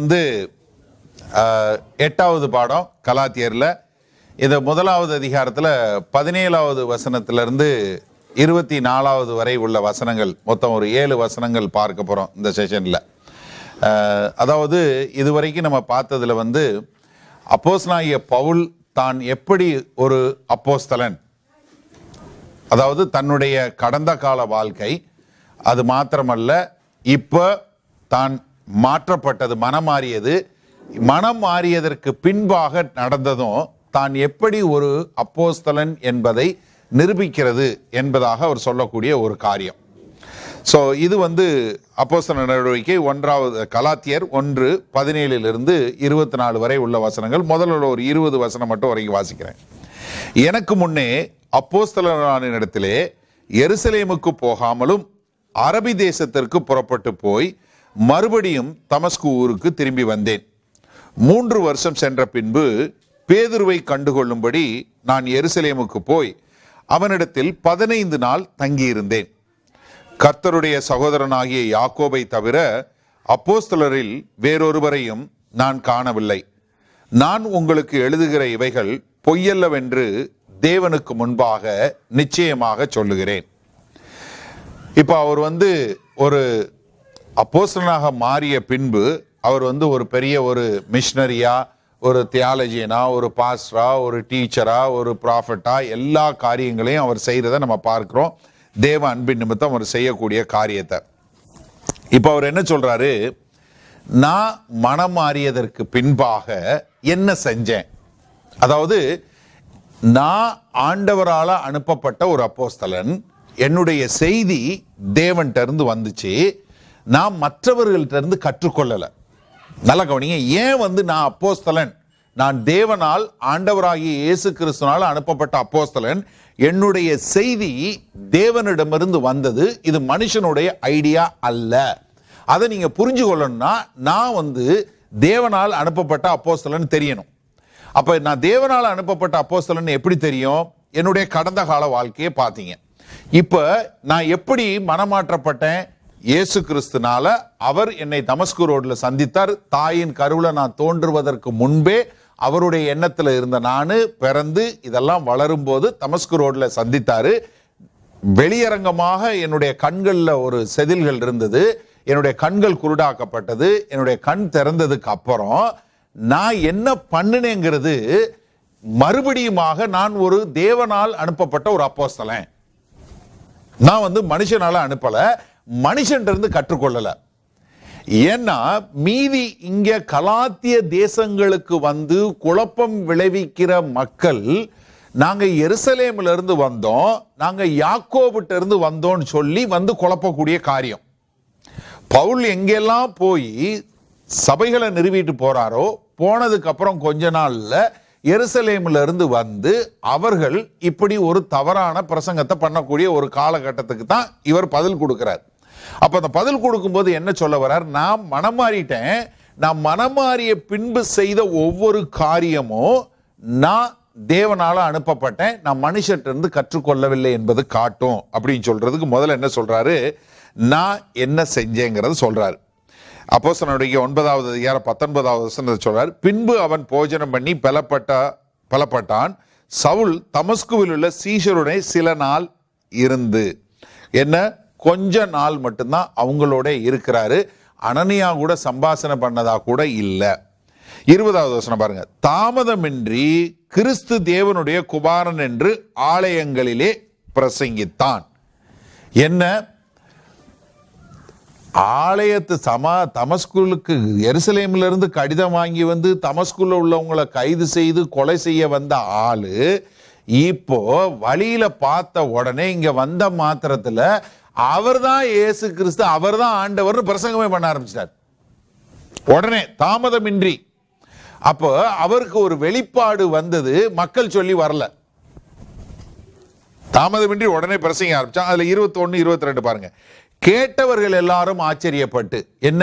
வந்து எட்டாவது பாடம் கலாத்தியரில் இதை முதலாவது அதிகாரத்தில் பதினேழாவது வசனத்திலிருந்து இருபத்தி நாலாவது வரை உள்ள வசனங்கள் மொத்தம் ஒரு ஏழு வசனங்கள் பார்க்க போகிறோம் இந்த செஷனில் அதாவது இதுவரைக்கும் நம்ம பார்த்ததில் வந்து அப்போஸ்னாகிய பவுல் தான் எப்படி ஒரு அப்போஸ்தலன் அதாவது தன்னுடைய கடந்த கால வாழ்க்கை அது மாத்திரமல்ல இப்போ தான் மாற்றப்பட்டது மனம் மாறியது மனம் மாறியதற்கு பின்பாக நடந்ததும் தான் எப்படி ஒரு அப்போஸ்தலன் என்பதை நிரூபிக்கிறது என்பதாக அவர் சொல்லக்கூடிய ஒரு காரியம் ஸோ இது வந்து அப்போஸ்தல நடவடிக்கை ஒன்றாவது கலாத்தியர் ஒன்று பதினேழிலிருந்து இருபத்தி நாலு வரை உள்ள வசனங்கள் முதல்ல ஒரு இருபது வசனம் மட்டும் வரைக்கும் வாசிக்கிறேன் எனக்கு முன்னே அப்போஸ்தலரான இடத்திலே எருசலேமுக்கு போகாமலும் அரபி தேசத்திற்கு புறப்பட்டு போய் மறுபடியும் தமஸ்கு ஊருக்கு திரும்பி வந்தேன் மூன்று வருஷம் சென்ற பின்பு பேதுருவை கண்டுகொள்ளும்படி நான் எருசலேமுக்கு போய் அவனிடத்தில் பதினைந்து நாள் தங்கியிருந்தேன் கர்த்தருடைய சகோதரனாகிய யாக்கோபை தவிர அப்போஸ்தலரில் வேறொருவரையும் நான் காணவில்லை நான் உங்களுக்கு எழுதுகிற இவைகள் பொய்யல்லவென்று தேவனுக்கு முன்பாக நிச்சயமாக சொல்லுகிறேன் இப்போ அவர் வந்து ஒரு அப்போசனாக மாறிய பின்பு அவர் வந்து ஒரு பெரிய ஒரு மிஷினரியா ஒரு தியாலஜியனா ஒரு பாஸ்டரா ஒரு டீச்சரா ஒரு ப்ராஃபட்டா எல்லா காரியங்களையும் அவர் செய்கிறத நம்ம பார்க்குறோம் தேவ அன்பின் நிமித்தம் அவர் செய்யக்கூடிய காரியத்தை இப்போ அவர் என்ன சொல்கிறாரு நான் மனம் மாறியதற்கு பின்பாக என்ன செஞ்சேன் அதாவது நான் ஆண்டவரால் அனுப்பப்பட்ட ஒரு அப்போஸ்தலன் என்னுடைய செய்தி தேவன்கிட்ட இருந்து வந்துச்சு நாம் மற்றவர்கள்ட்டிருந்து கற்றுக்கொள்ளலை நல்ல கவனிங்க ஏன் வந்து நான் அப்போஸ்தலன் நான் தேவனால் ஆண்டவராகிய இயேசு கிறிஸ்துனால் அனுப்பப்பட்ட அப்போஸ்தலன் என்னுடைய செய்தி தேவனிடமிருந்து வந்தது இது மனுஷனுடைய ஐடியா அல்ல அதை நீங்கள் புரிஞ்சு கொள்ளணும்னா நான் வந்து தேவனால் அனுப்பப்பட்ட அப்போஸ்தலன் தெரியணும் அப்போ நான் தேவனால் அனுப்பப்பட்ட அப்போஸ்தலன் எப்படி தெரியும் என்னுடைய கடந்த கால வாழ்க்கையை பார்த்தீங்க இப்போ நான் எப்படி மனமாற்றப்பட்டேன் இயேசு கிறிஸ்துனால அவர் என்னை தமஸ்கு ரோடில் சந்தித்தார் தாயின் கருவில் நான் தோன்றுவதற்கு முன்பே அவருடைய எண்ணத்தில் இருந்த நான் பிறந்து இதெல்லாம் வளரும்போது தமஸ்கு ரோடில் சந்தித்தார் வெளியரங்கமாக என்னுடைய கண்களில் ஒரு செதில்கள் இருந்தது என்னுடைய கண்கள் குருடாக்கப்பட்டது என்னுடைய கண் திறந்ததுக்கு அப்புறம் நான் என்ன பண்ணினேங்கிறது மறுபடியுமாக நான் ஒரு தேவனால் அனுப்பப்பட்ட ஒரு அப்போஸ்தலன் நான் வந்து மனுஷனால அனுப்பலை மனுஷன்றிருந்து கற்றுக்கொள்ளலை ஏன்னா மீதி இங்கே கலாத்திய தேசங்களுக்கு வந்து குழப்பம் விளைவிக்கிற மக்கள் நாங்கள் எருசலேமிலிருந்து வந்தோம் நாங்கள் இருந்து வந்தோம் சொல்லி வந்து குழப்பக்கூடிய காரியம் பவுல் எங்கெல்லாம் போய் சபைகளை நிறுவிட்டு போகிறாரோ போனதுக்கப்புறம் கொஞ்ச நாளில் எருசலேமிலிருந்து வந்து அவர்கள் இப்படி ஒரு தவறான பிரசங்கத்தை பண்ணக்கூடிய ஒரு காலகட்டத்துக்கு தான் இவர் பதில் கொடுக்கிறார் அப்போ அந்த பதில் கொடுக்கும்போது என்ன சொல்ல வர்றார் நான் மனம் மாறிட்டேன் நான் மனம் மாறிய பின்பு செய்த ஒவ்வொரு காரியமும் நான் தேவனால் அனுப்பப்பட்டேன் நான் இருந்து கற்றுக்கொள்ளவில்லை என்பது காட்டும் அப்படின்னு சொல்கிறதுக்கு முதல்ல என்ன சொல்கிறாரு நான் என்ன செஞ்சேங்கிறத சொல்கிறாரு அப்போசனுடைய ஒன்பதாவது அதிகாரம் பத்தொன்பதாவது சொல்றாரு பின்பு அவன் போஜனம் பண்ணி பலப்பட்ட பலப்பட்டான் சவுல் தமஸ்குவில் உள்ள சீஷருடைய சில நாள் இருந்து என்ன கொஞ்ச நாள் மட்டும்தான் அவங்களோட இருக்கிறாரு அனனியா கூட சம்பாசனம் பண்ணதா கூட இல்லை இருபதாவது வசனம் பாருங்க தாமதமின்றி கிறிஸ்து தேவனுடைய குமாரன் என்று ஆலயங்களிலே பிரசங்கித்தான் என்ன ஆலயத்து சமா தமஸ்குலுக்கு இருந்து கடிதம் வாங்கி வந்து தமஸ்குல உள்ளவங்களை கைது செய்து கொலை செய்ய வந்த ஆளு இப்போ வழியில பார்த்த உடனே இங்க வந்த மாத்திரத்தில் அவர் தான் இயேசு கிறிஸ்து அவர் தான் ஆண்டவர்னு பிரசங்கமே பண்ண ஆரம்பிச்சிட்டார் உடனே தாமதமின்றி அப்போ அவருக்கு ஒரு வெளிப்பாடு வந்தது மக்கள் சொல்லி வரல தாமதமின்றி உடனே பிரசங்க ஆரம்பிச்சான் அதில் இருபத்தொன்று இருபத்தி ரெண்டு பாருங்க கேட்டவர்கள் எல்லாரும் ஆச்சரியப்பட்டு என்ன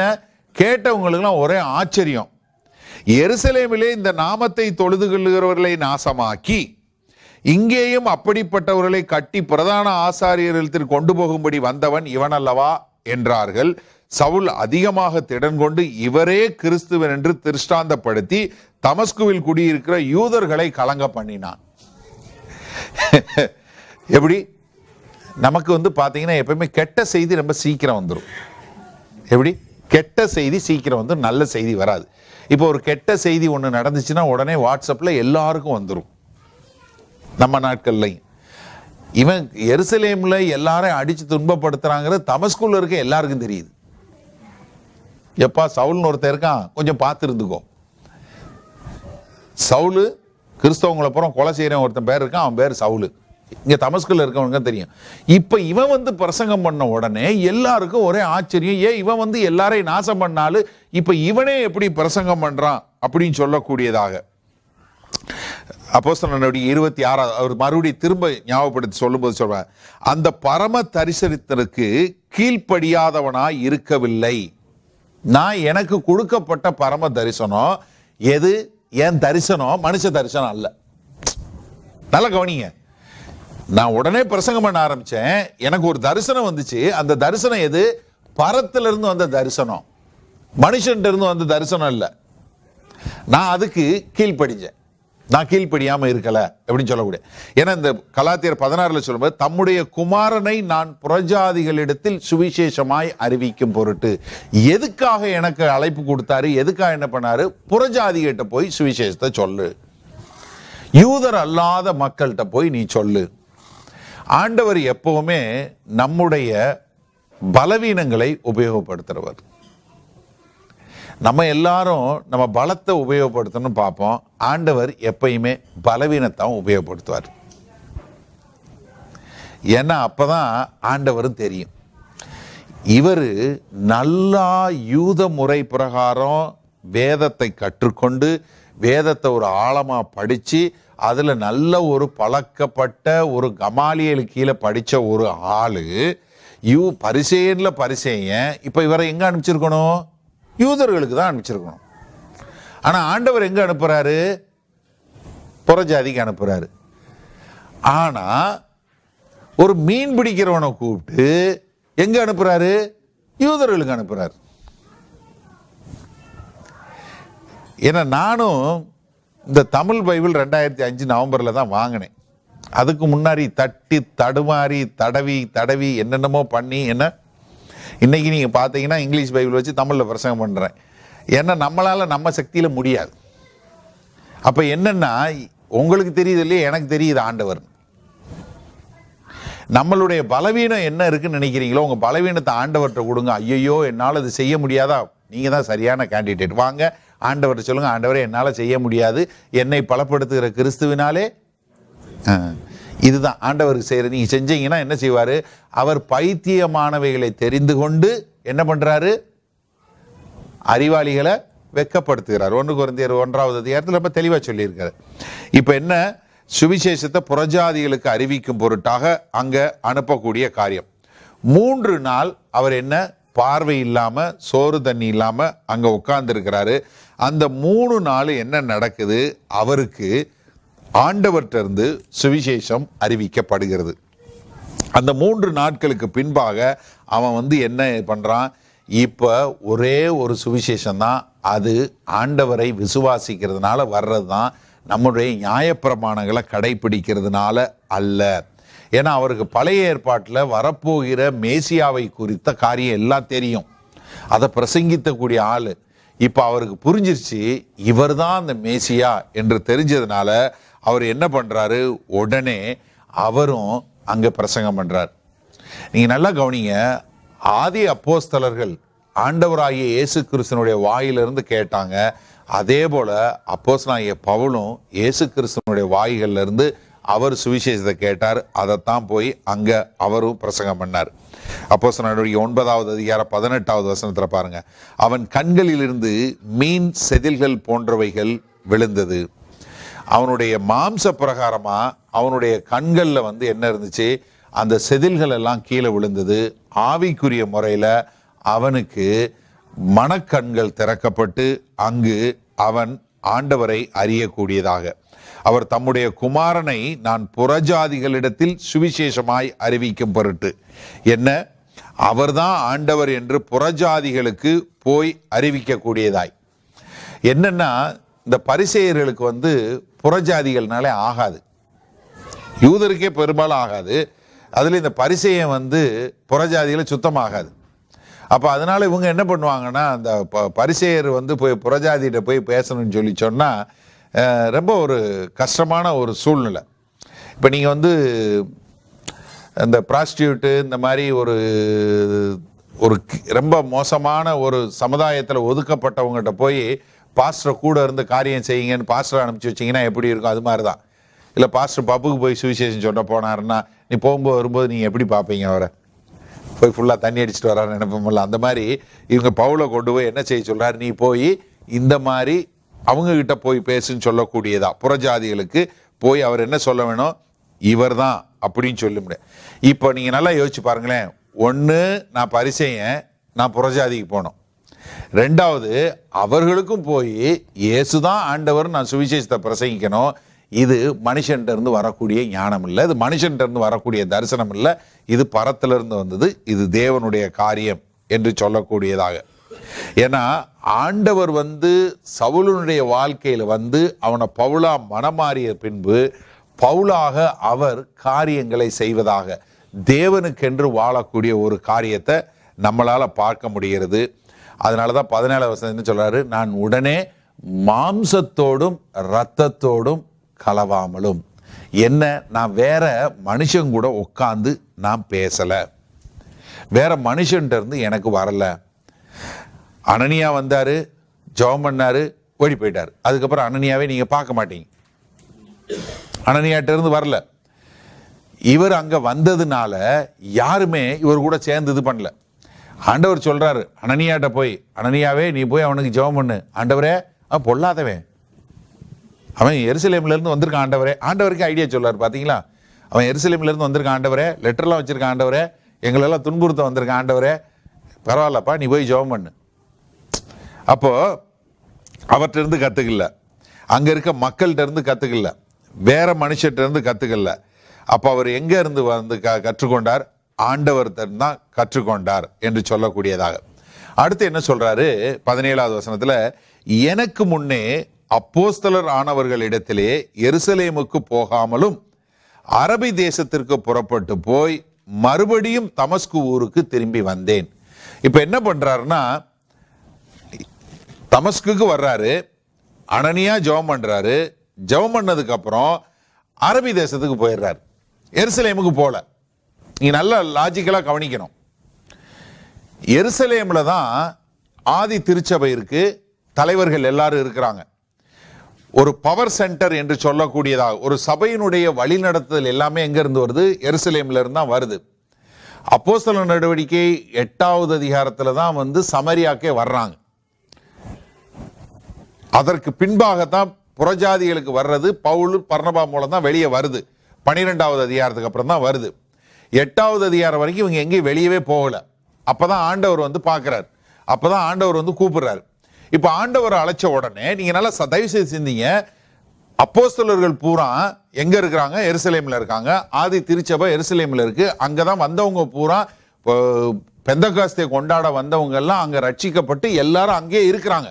கேட்டவங்களுக்குலாம் ஒரே ஆச்சரியம் எருசலேமிலே இந்த நாமத்தை தொழுது கொள்ளுகிறவர்களை நாசமாக்கி இங்கேயும் அப்படிப்பட்டவர்களை கட்டி பிரதான ஆசாரியரிடத்தில் கொண்டு போகும்படி வந்தவன் இவன் அல்லவா என்றார்கள் சவுல் அதிகமாக திடன் கொண்டு இவரே கிறிஸ்துவன் என்று திருஷ்டாந்தப்படுத்தி தமஸ்குவில் குடியிருக்கிற யூதர்களை கலங்க பண்ணினான் எப்படி நமக்கு வந்து பார்த்தீங்கன்னா எப்பயுமே கெட்ட செய்தி ரொம்ப சீக்கிரம் வந்துடும் எப்படி கெட்ட செய்தி சீக்கிரம் வந்து நல்ல செய்தி வராது இப்போ ஒரு கெட்ட செய்தி ஒன்று நடந்துச்சுன்னா உடனே வாட்ஸ்அப்பில் எல்லாருக்கும் வந்துடும் நம்ம நாட்கள்லையும் இவன் எருசலேமில் எல்லாரையும் அடித்து துன்பப்படுத்துகிறாங்கிறது தமஸ்கூலில் இருக்க எல்லாருக்கும் தெரியுது எப்பா சவுல்னு ஒருத்தர் இருக்கான் கொஞ்சம் பார்த்து இருந்துக்கோ சவுலு கிறிஸ்தவங்களை அப்புறம் கொலை செய்கிறவன் ஒருத்தன் பேர் இருக்கான் அவன் பேர் சவுலு இங்கே தமஸ்குள்ள இருக்கவனுக்கு தெரியும் இப்போ இவன் வந்து பிரசங்கம் பண்ண உடனே எல்லாருக்கும் ஒரே ஆச்சரியம் ஏன் இவன் வந்து எல்லாரையும் நாசம் பண்ணாலும் இப்போ இவனே எப்படி பிரசங்கம் பண்ணுறான் அப்படின்னு சொல்லக்கூடியதாக அப்போ நடவடிக்கை இருபத்தி ஆறாவது அவர் மறுபடியும் திரும்ப ஞாபகப்படுத்தி சொல்லும்போது சொல்வார் அந்த பரம தரிசனத்திற்கு கீழ்ப்படியாதவனாய் இருக்கவில்லை நான் எனக்கு கொடுக்கப்பட்ட பரம தரிசனம் எது என் தரிசனம் மனுஷ தரிசனம் அல்ல நல்லா கவனிங்க நான் உடனே பிரசங்கம் பண்ண ஆரம்பித்தேன் எனக்கு ஒரு தரிசனம் வந்துச்சு அந்த தரிசனம் எது பரத்திலிருந்து வந்த தரிசனம் மனுஷன் இருந்து வந்த தரிசனம் இல்லை நான் அதுக்கு கீழ்ப்படிஞ்சேன் நான் கீழ்ப்படியாமல் இருக்கலை அப்படின்னு சொல்லக்கூடிய ஏன்னா இந்த கலாத்தியர் பதினாறில் சொல்லும்போது தம்முடைய குமாரனை நான் புறஜாதிகளிடத்தில் சுவிசேஷமாய் அறிவிக்கும் பொருட்டு எதுக்காக எனக்கு அழைப்பு கொடுத்தாரு எதுக்காக என்ன பண்ணாரு புறஜாதிகிட்ட போய் சுவிசேஷத்தை சொல்லு யூதர் அல்லாத மக்கள்கிட்ட போய் நீ சொல்லு ஆண்டவர் எப்பவுமே நம்முடைய பலவீனங்களை உபயோகப்படுத்துறவர் நம்ம எல்லாரும் நம்ம பலத்தை உபயோகப்படுத்தணும்னு பார்ப்போம் ஆண்டவர் எப்பயுமே பலவீனத்தான் உபயோகப்படுத்துவார் ஏன்னா அப்போ தான் ஆண்டவரும் தெரியும் இவர் நல்லா யூத முறை பிரகாரம் வேதத்தை கற்றுக்கொண்டு வேதத்தை ஒரு ஆழமாக படித்து அதில் நல்ல ஒரு பழக்கப்பட்ட ஒரு கமாலியல் கீழே படித்த ஒரு ஆள் யூ பரிசேனில் பரிசேயன் இப்போ இவரை எங்கே அனுப்பிச்சிருக்கணும் யூதர்களுக்கு தான் அனுப்பிச்சிருக்கணும் ஆனால் ஆண்டவர் எங்கே அனுப்புகிறாரு புறஜாதிக்கு அனுப்புகிறாரு ஆனால் ஒரு மீன் பிடிக்கிறவனை கூப்பிட்டு எங்கே அனுப்புகிறாரு யூதர்களுக்கு அனுப்புகிறார் ஏன்னா நானும் இந்த தமிழ் பைபிள் ரெண்டாயிரத்தி அஞ்சு நவம்பரில் தான் வாங்கினேன் அதுக்கு முன்னாடி தட்டி தடுமாறி தடவி தடவி என்னென்னமோ பண்ணி என்ன இன்றைக்கி நீங்கள் பார்த்தீங்கன்னா இங்கிலீஷ் பைபிள் வச்சு தமிழில் பிரசங்கம் பண்ணுறேன் ஏன்னா நம்மளால் நம்ம சக்தியில் முடியாது அப்போ என்னென்னா உங்களுக்கு தெரியுது இல்லையா எனக்கு தெரியுது ஆண்டவர் நம்மளுடைய பலவீனம் என்ன இருக்குன்னு நினைக்கிறீங்களோ உங்கள் பலவீனத்தை ஆண்டவர்கிட்ட கொடுங்க ஐயையோ என்னால் அது செய்ய முடியாதா நீங்கள் தான் சரியான கேண்டிடேட் வாங்க ஆண்டவர்கிட்ட சொல்லுங்கள் ஆண்டவரை என்னால் செய்ய முடியாது என்னை பலப்படுத்துகிற கிறிஸ்துவினாலே இதுதான் ஆண்டவருக்கு செய்கிற நீங்கள் செஞ்சீங்கன்னா என்ன செய்வார் அவர் பைத்தியமானவைகளை தெரிந்து கொண்டு என்ன பண்ணுறாரு அறிவாளிகளை வெக்கப்படுத்துகிறார் ஒன்று குறைந்தியர் ஒன்றாவது அதிகாரத்தில் ரொம்ப தெளிவாக சொல்லியிருக்காரு இப்போ என்ன சுவிசேஷத்தை புறஜாதிகளுக்கு அறிவிக்கும் பொருட்டாக அங்கே அனுப்பக்கூடிய காரியம் மூன்று நாள் அவர் என்ன பார்வை இல்லாமல் சோறு தண்ணி இல்லாமல் அங்கே உட்கார்ந்துருக்கிறாரு அந்த மூணு நாள் என்ன நடக்குது அவருக்கு ஆண்டவற்றிலிருந்து சுவிசேஷம் அறிவிக்கப்படுகிறது அந்த மூன்று நாட்களுக்கு பின்பாக அவன் வந்து என்ன பண்ணுறான் இப்போ ஒரே ஒரு சுவிசேஷம் தான் அது ஆண்டவரை விசுவாசிக்கிறதுனால வர்றது தான் நம்முடைய நியாயப்பிரமாணங்களை கடைபிடிக்கிறதுனால அல்ல ஏன்னா அவருக்கு பழைய ஏற்பாட்டில் வரப்போகிற மேசியாவை குறித்த காரியம் எல்லாம் தெரியும் அதை பிரசங்கித்தக்கூடிய ஆள் இப்போ அவருக்கு புரிஞ்சிருச்சு இவர் தான் அந்த மேசியா என்று தெரிஞ்சதுனால அவர் என்ன பண்ணுறாரு உடனே அவரும் அங்கே பிரசங்கம் பண்ணுறார் நீங்கள் நல்லா கவனிங்க ஆதி அப்போஸ்தலர்கள் ஆண்டவராகிய இயேசு கிறிஸ்தனுடைய வாயிலிருந்து கேட்டாங்க அதே போல் அப்போஸ்தலாகிய பவுலும் இயேசு கிறிஸ்தனுடைய வாய்கள்லேருந்து அவர் சுவிசேஷத்தை கேட்டார் அதைத்தான் போய் அங்கே அவரும் பிரசங்கம் பண்ணார் அப்போ சொன்னுடைய ஒன்பதாவது அதிகார பதினெட்டாவது வசனத்தில் பாருங்கள் அவன் கண்களிலிருந்து மீன் செதில்கள் போன்றவைகள் விழுந்தது அவனுடைய மாம்ச பிரகாரமாக அவனுடைய கண்களில் வந்து என்ன இருந்துச்சு அந்த செதில்கள் எல்லாம் கீழே விழுந்தது ஆவிக்குரிய முறையில் அவனுக்கு மனக்கண்கள் திறக்கப்பட்டு அங்கு அவன் ஆண்டவரை அறியக்கூடியதாக அவர் தம்முடைய குமாரனை நான் புறஜாதிகளிடத்தில் சுவிசேஷமாய் அறிவிக்கும் பொருட்டு என்ன அவர்தான் ஆண்டவர் என்று புறஜாதிகளுக்கு போய் அறிவிக்கக்கூடியதாய் என்னன்னா இந்த பரிசெயர்களுக்கு வந்து புறஜாதிகள்னாலே ஆகாது யூதருக்கே பெரும்பாலும் ஆகாது அதில் இந்த பரிசெயம் வந்து புறஜாதிகளை சுத்தமாகாது அப்போ அதனால் இவங்க என்ன பண்ணுவாங்கன்னா அந்த ப பரிசெயர் வந்து போய் புறஜாதிகிட்ட போய் பேசணும்னு சொல்லி சொன்னால் ரொம்ப ஒரு கஷ்டமான ஒரு சூழ்நிலை இப்போ நீங்கள் வந்து இந்த ப்ராஸ்டியூட்டு இந்த மாதிரி ஒரு ஒரு ரொம்ப மோசமான ஒரு சமுதாயத்தில் ஒதுக்கப்பட்டவங்ககிட்ட போய் பாஸ்டரை கூட இருந்து காரியம் செய்யுங்கன்னு பாஸ்டரை அனுப்பிச்சு வச்சிங்கன்னா எப்படி இருக்கும் அது மாதிரி தான் இல்லை பாஸ்டர் பப்புக்கு போய் சுவிசேஷன் சொல்ல போனாருன்னா நீ போகும்போது வரும்போது நீங்கள் எப்படி பார்ப்பீங்க அவரை போய் ஃபுல்லாக தண்ணி அடிச்சுட்டு வரான்னு நினைப்போம்ல அந்த மாதிரி இவங்க பவுலை கொண்டு போய் என்ன செய்ய சொல்கிறாரு நீ போய் இந்த மாதிரி அவங்கக்கிட்ட போய் பேசுன்னு சொல்லக்கூடியதா புறஜாதிகளுக்கு போய் அவர் என்ன சொல்ல வேணும் இவர் தான் அப்படின்னு சொல்ல முடியும் இப்போ நீங்கள் நல்லா யோசிச்சு பாருங்களேன் ஒன்று நான் பரிசையன் நான் புறஜாதிக்கு போனோம் ரெண்டாவது அவர்களுக்கும் போய் இயேசுதான் ஆண்டவர் நான் சுவிசேஷத்தை பிரசங்கிக்கணும் இது மனுஷன்ட்ட இருந்து வரக்கூடிய ஞானம் இல்லை இது மனுஷன்ட்ட இருந்து வரக்கூடிய தரிசனம் இல்லை இது பரத்திலிருந்து வந்தது இது தேவனுடைய காரியம் என்று சொல்லக்கூடியதாக ஏன்னா ஆண்டவர் வந்து சவுலனுடைய வாழ்க்கையில் வந்து அவனை பவுலா மனமாறிய பின்பு பவுலாக அவர் காரியங்களை செய்வதாக தேவனுக்கென்று வாழக்கூடிய ஒரு காரியத்தை நம்மளால் பார்க்க முடிகிறது அதனால தான் பதினேழாவது வசனம் சொல்கிறாரு நான் உடனே மாம்சத்தோடும் இரத்தத்தோடும் கலவாமலும் என்ன நான் வேற மனுஷன் கூட உட்காந்து நான் பேசலை வேற மனுஷன்ட்ட இருந்து எனக்கு வரல அனனியா வந்தார் ஜெபம் பண்ணார் ஓடி போயிட்டார் அதுக்கப்புறம் அனனியாவே நீங்கள் பார்க்க மாட்டீங்க அனனியாட்டிருந்து வரல இவர் அங்கே வந்ததுனால யாருமே இவர் கூட சேர்ந்து இது பண்ணல ஆண்டவர் சொல்கிறாரு அனனியாட்ட போய் அனனியாவே நீ போய் அவனுக்கு ஜெபம் பண்ணு ஆண்டவரே அவன் பொல்லாதவன் அவன் எருசலேம்லேருந்து வந்திருக்கான் ஆண்டவரே ஆண்டவருக்கு ஐடியா சொல்கிறார் பார்த்தீங்களா அவன் எருசலேம்லேருந்து வந்திருக்கான் ஆண்டவரே லெட்டர்லாம் வச்சுருக்கான் ஆண்டவரே எங்களெல்லாம் துன்புறுத்த வந்திருக்கான் ஆண்டவரே பரவாயில்லப்பா நீ போய் ஜெபம் பண்ணு அப்போது அவர்கிட்டருந்து கற்றுக்கல அங்கே இருக்க இருந்து கற்றுக்கல வேற இருந்து கற்றுக்கல அப்போ அவர் எங்கே இருந்து வந்து க கற்றுக்கொண்டார் ஆண்டவர் தான் கற்றுக்கொண்டார் என்று சொல்லக்கூடியதாக அடுத்து என்ன சொல்றாரு பதினேழாவது வசனத்துல எனக்கு முன்னே அப்போஸ்தலர் ஆனவர்களிடத்திலே எருசலேமுக்கு போகாமலும் அரபி தேசத்திற்கு புறப்பட்டு போய் மறுபடியும் தமஸ்கு ஊருக்கு திரும்பி வந்தேன் இப்போ என்ன பண்ணுறாருன்னா தமஸ்குக்கு வர்றாரு அனனியா ஜெபம் பண்ணுறாரு ஜெபம் பண்ணதுக்கப்புறம் அரபி தேசத்துக்கு போயிடுறாரு எருசலேமுக்கு போகல நீ நல்ல லாஜிக்கலாக கவனிக்கணும் எருசலேமில் தான் ஆதி திருச்சபை இருக்கு தலைவர்கள் எல்லாரும் இருக்கிறாங்க ஒரு பவர் சென்டர் என்று சொல்லக்கூடியதாக ஒரு சபையினுடைய வழிநடத்துதல் எல்லாமே எங்கேருந்து வருது எருசலேம்ல இருந்து தான் வருது அப்போஸ்தல நடவடிக்கை எட்டாவது அதிகாரத்தில் தான் வந்து சமரியாக்கே வர்றாங்க அதற்கு பின்பாகத்தான் புறஜாதிகளுக்கு வர்றது பவுல் பர்ணபா மூலம் தான் வெளியே வருது பனிரெண்டாவது அதிகாரத்துக்கு அப்புறம் தான் வருது எட்டாவது அதிகாரம் வரைக்கும் இவங்க எங்கேயும் வெளியவே போகலை அப்போ தான் ஆண்டவர் வந்து பார்க்குறாரு அப்போ தான் ஆண்டவர் வந்து கூப்பிடுறாரு இப்போ ஆண்டவர் அழைச்ச உடனே நீங்கள் நல்லா தயவு செய்து சிந்திங்க அப்போஸ்தலர்கள் பூரா எங்கே இருக்கிறாங்க எருசலேமில் இருக்காங்க ஆதி திருச்சபை எருசலேமில் இருக்குது அங்கே தான் வந்தவங்க பூரா காஸ்தியை கொண்டாட வந்தவங்கெல்லாம் அங்கே ரட்சிக்கப்பட்டு எல்லாரும் அங்கேயே இருக்கிறாங்க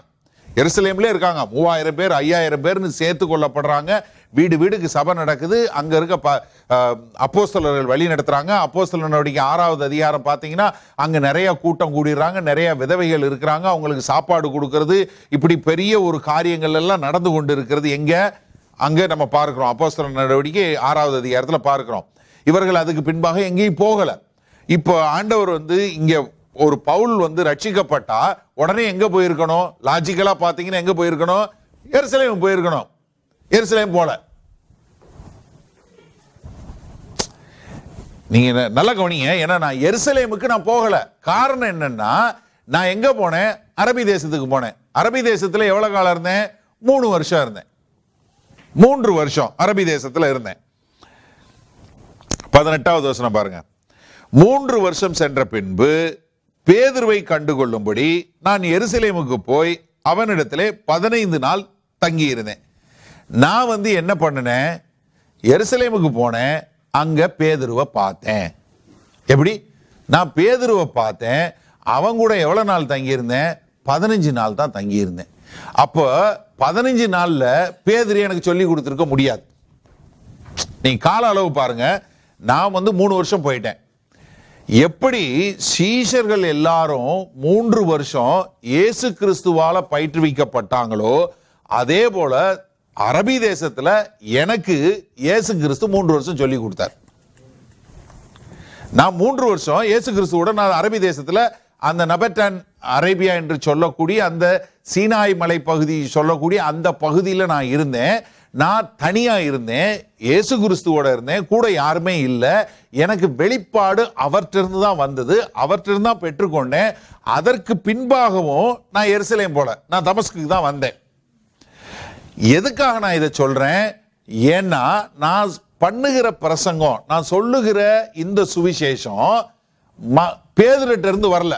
எருசலேம்லேயே இருக்காங்க மூவாயிரம் பேர் ஐயாயிரம் பேர்னு சேர்த்து கொள்ளப்படுறாங்க வீடு வீடுக்கு சபை நடக்குது அங்கே இருக்க ப அப்போஸ்தலர்கள் வழி நடத்துகிறாங்க அப்போஸ்தலனுடைய ஆறாவது அதிகாரம் பார்த்தீங்கன்னா அங்கே நிறையா கூட்டம் கூடிடுறாங்க நிறைய விதவைகள் இருக்கிறாங்க அவங்களுக்கு சாப்பாடு கொடுக்கறது இப்படி பெரிய ஒரு காரியங்கள் எல்லாம் நடந்து கொண்டு இருக்கிறது எங்கே அங்கே நம்ம பார்க்குறோம் அப்போஸ்தல நடவடிக்கை ஆறாவது அதிகாரத்தில் பார்க்குறோம் இவர்கள் அதுக்கு பின்பாக எங்கேயும் போகலை இப்போ ஆண்டவர் வந்து இங்கே ஒரு பவுல் வந்து ரட்சிக்கப்பட்டா உடனே எங்கே போயிருக்கணும் லாஜிக்கலாக பார்த்தீங்கன்னா எங்கே போயிருக்கணும் எருசலேம் போயிருக்கணும் எருசலேம் போல நீங்க நல்ல கவனிங்க ஏன்னா நான் எருசலேமுக்கு நான் போகல காரணம் என்னன்னா நான் எங்க போனேன் அரபி தேசத்துக்கு போனேன் அரபி தேசத்துல எவ்வளவு காலம் இருந்தேன் மூணு வருஷம் இருந்தேன் மூன்று வருஷம் அரபி தேசத்துல இருந்தேன் பதினெட்டாவது வருஷம் பாருங்க மூன்று வருஷம் சென்ற பின்பு பேதுருவை கண்டுகொள்ளும்படி நான் எருசலேமுக்கு போய் அவனிடத்திலே பதினைந்து நாள் தங்கியிருந்தேன் நான் வந்து என்ன பண்ணினேன் எருசலேமுக்கு போனேன் அங்கே பேதுருவை பார்த்தேன் எப்படி நான் பேதுருவை பார்த்தேன் அவங்க கூட எவ்வளோ நாள் தங்கியிருந்தேன் பதினஞ்சு நாள் தான் தங்கியிருந்தேன் அப்போ பதினஞ்சு நாளில் பேதுரு எனக்கு சொல்லி கொடுத்துருக்க முடியாது நீங்கள் கால அளவு பாருங்கள் நான் வந்து மூணு வருஷம் போயிட்டேன் எப்படி சீஷர்கள் எல்லாரும் மூன்று வருஷம் இயேசு கிறிஸ்துவால் பயிற்றுவிக்கப்பட்டாங்களோ அதே போல அரபி தேசத்தில் எனக்கு இயேசு கிறிஸ்து மூன்று வருஷம் சொல்லி கொடுத்தார் நான் மூன்று வருஷம் இயேசு கிறிஸ்துவோட நான் அரபி தேசத்தில் அந்த நபர்டன் அரேபியா என்று சொல்லக்கூடிய அந்த சீனாய் மலை பகுதி சொல்லக்கூடிய அந்த பகுதியில் நான் இருந்தேன் நான் தனியாக இருந்தேன் இயேசு கிறிஸ்துவோட இருந்தேன் கூட யாருமே இல்லை எனக்கு வெளிப்பாடு அவர்கிட்டருந்து தான் வந்தது அவர்கிட்டருந்து தான் பெற்றுக்கொண்டேன் அதற்கு பின்பாகவும் நான் எருசலேம் போல நான் தமஸ்குக்கு தான் வந்தேன் எதுக்காக நான் இதை சொல்கிறேன் ஏன்னா நான் பண்ணுகிற பிரசங்கம் நான் சொல்லுகிற இந்த சுவிசேஷம் ம இருந்து வரல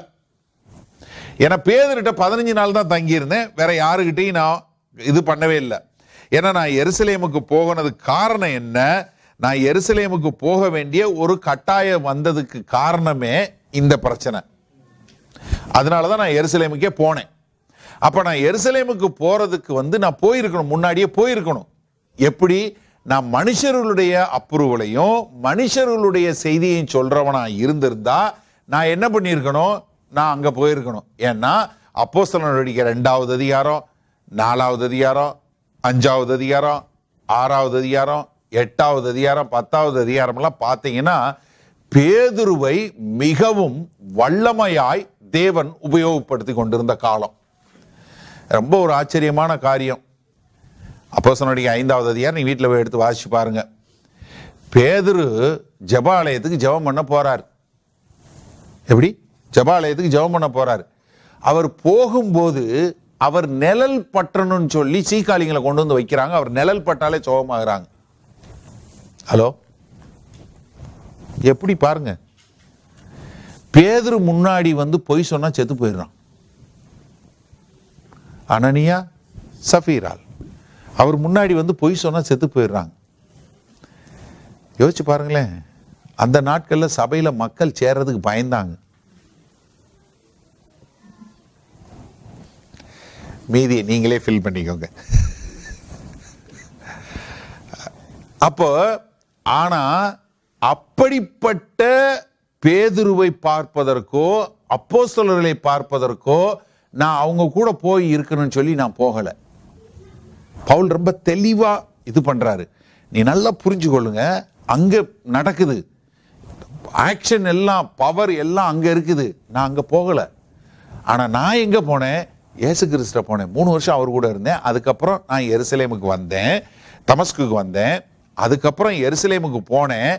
ஏன்னா பேதர்கிட்ட பதினஞ்சு நாள் தான் தங்கியிருந்தேன் வேற யாருக்கிட்டையும் நான் இது பண்ணவே இல்லை ஏன்னா நான் எருசலேமுக்கு போகனது காரணம் என்ன நான் எருசலேமுக்கு போக வேண்டிய ஒரு கட்டாயம் வந்ததுக்கு காரணமே இந்த பிரச்சனை அதனால தான் நான் எருசலேமுக்கே போனேன் அப்போ நான் எருசலேமுக்கு போகிறதுக்கு வந்து நான் போயிருக்கணும் முன்னாடியே போயிருக்கணும் எப்படி நான் மனுஷர்களுடைய அப்ரூவலையும் மனுஷர்களுடைய செய்தியையும் சொல்கிறவனாக இருந்திருந்தா நான் என்ன பண்ணியிருக்கணும் நான் அங்கே போயிருக்கணும் ஏன்னா அப்போஸ்தல நடவடிக்கை ரெண்டாவது அதிகாரம் நாலாவது அதிகாரம் அஞ்சாவது அதிகாரம் ஆறாவது அதிகாரம் எட்டாவது அதிகாரம் பத்தாவது அதிகாரம்லாம் பார்த்தீங்கன்னா பேதுருவை மிகவும் வல்லமையாய் தேவன் உபயோகப்படுத்தி கொண்டிருந்த காலம் ரொம்ப ஒரு ஆச்சரியமான காரியம் அப்போ சொன்னடிக்கு ஐந்தாவது அதிகாரம் நீ வீட்டில் போய் எடுத்து வாசித்து பாருங்கள் பேதுரு ஜபாலயத்துக்கு ஜபம் பண்ண போகிறார் எப்படி ஜபாலயத்துக்கு ஜபம் பண்ண போகிறார் அவர் போகும்போது அவர் நிழல் பற்றணும்னு சொல்லி சீக்காளிங்களை கொண்டு வந்து வைக்கிறாங்க அவர் நிழல் பட்டாலே சோகமாகறாங்க ஹலோ எப்படி பாருங்க பேதுரு முன்னாடி வந்து பொய் சொன்னால் செத்து போயிடுறான் அனனியா சஃபீரால் அவர் முன்னாடி வந்து பொய் சொன்னால் செத்து போயிடுறாங்க யோசிச்சு பாருங்களேன் அந்த நாட்களில் சபையில் மக்கள் சேர்றதுக்கு பயந்தாங்க மீதியை நீங்களே ஃபில் பண்ணிக்கோங்க அப்போ ஆனால் அப்படிப்பட்ட பேதுருவை பார்ப்பதற்கோ சொல்லர்களை பார்ப்பதற்கோ நான் அவங்க கூட போய் இருக்கணும்னு சொல்லி நான் போகலை பவுல் ரொம்ப தெளிவாக இது பண்ணுறாரு நீ நல்லா புரிஞ்சு கொள்ளுங்க அங்கே நடக்குது ஆக்ஷன் எல்லாம் பவர் எல்லாம் அங்கே இருக்குது நான் அங்கே போகலை ஆனால் நான் எங்கே போனேன் ஏசு கிறிஸ்ட போனேன் மூணு வருஷம் அவர் கூட இருந்தேன் அதுக்கப்புறம் நான் எருசலேமுக்கு வந்தேன் தமஸ்குக்கு வந்தேன் அதுக்கப்புறம் எருசலேமுக்கு போனேன்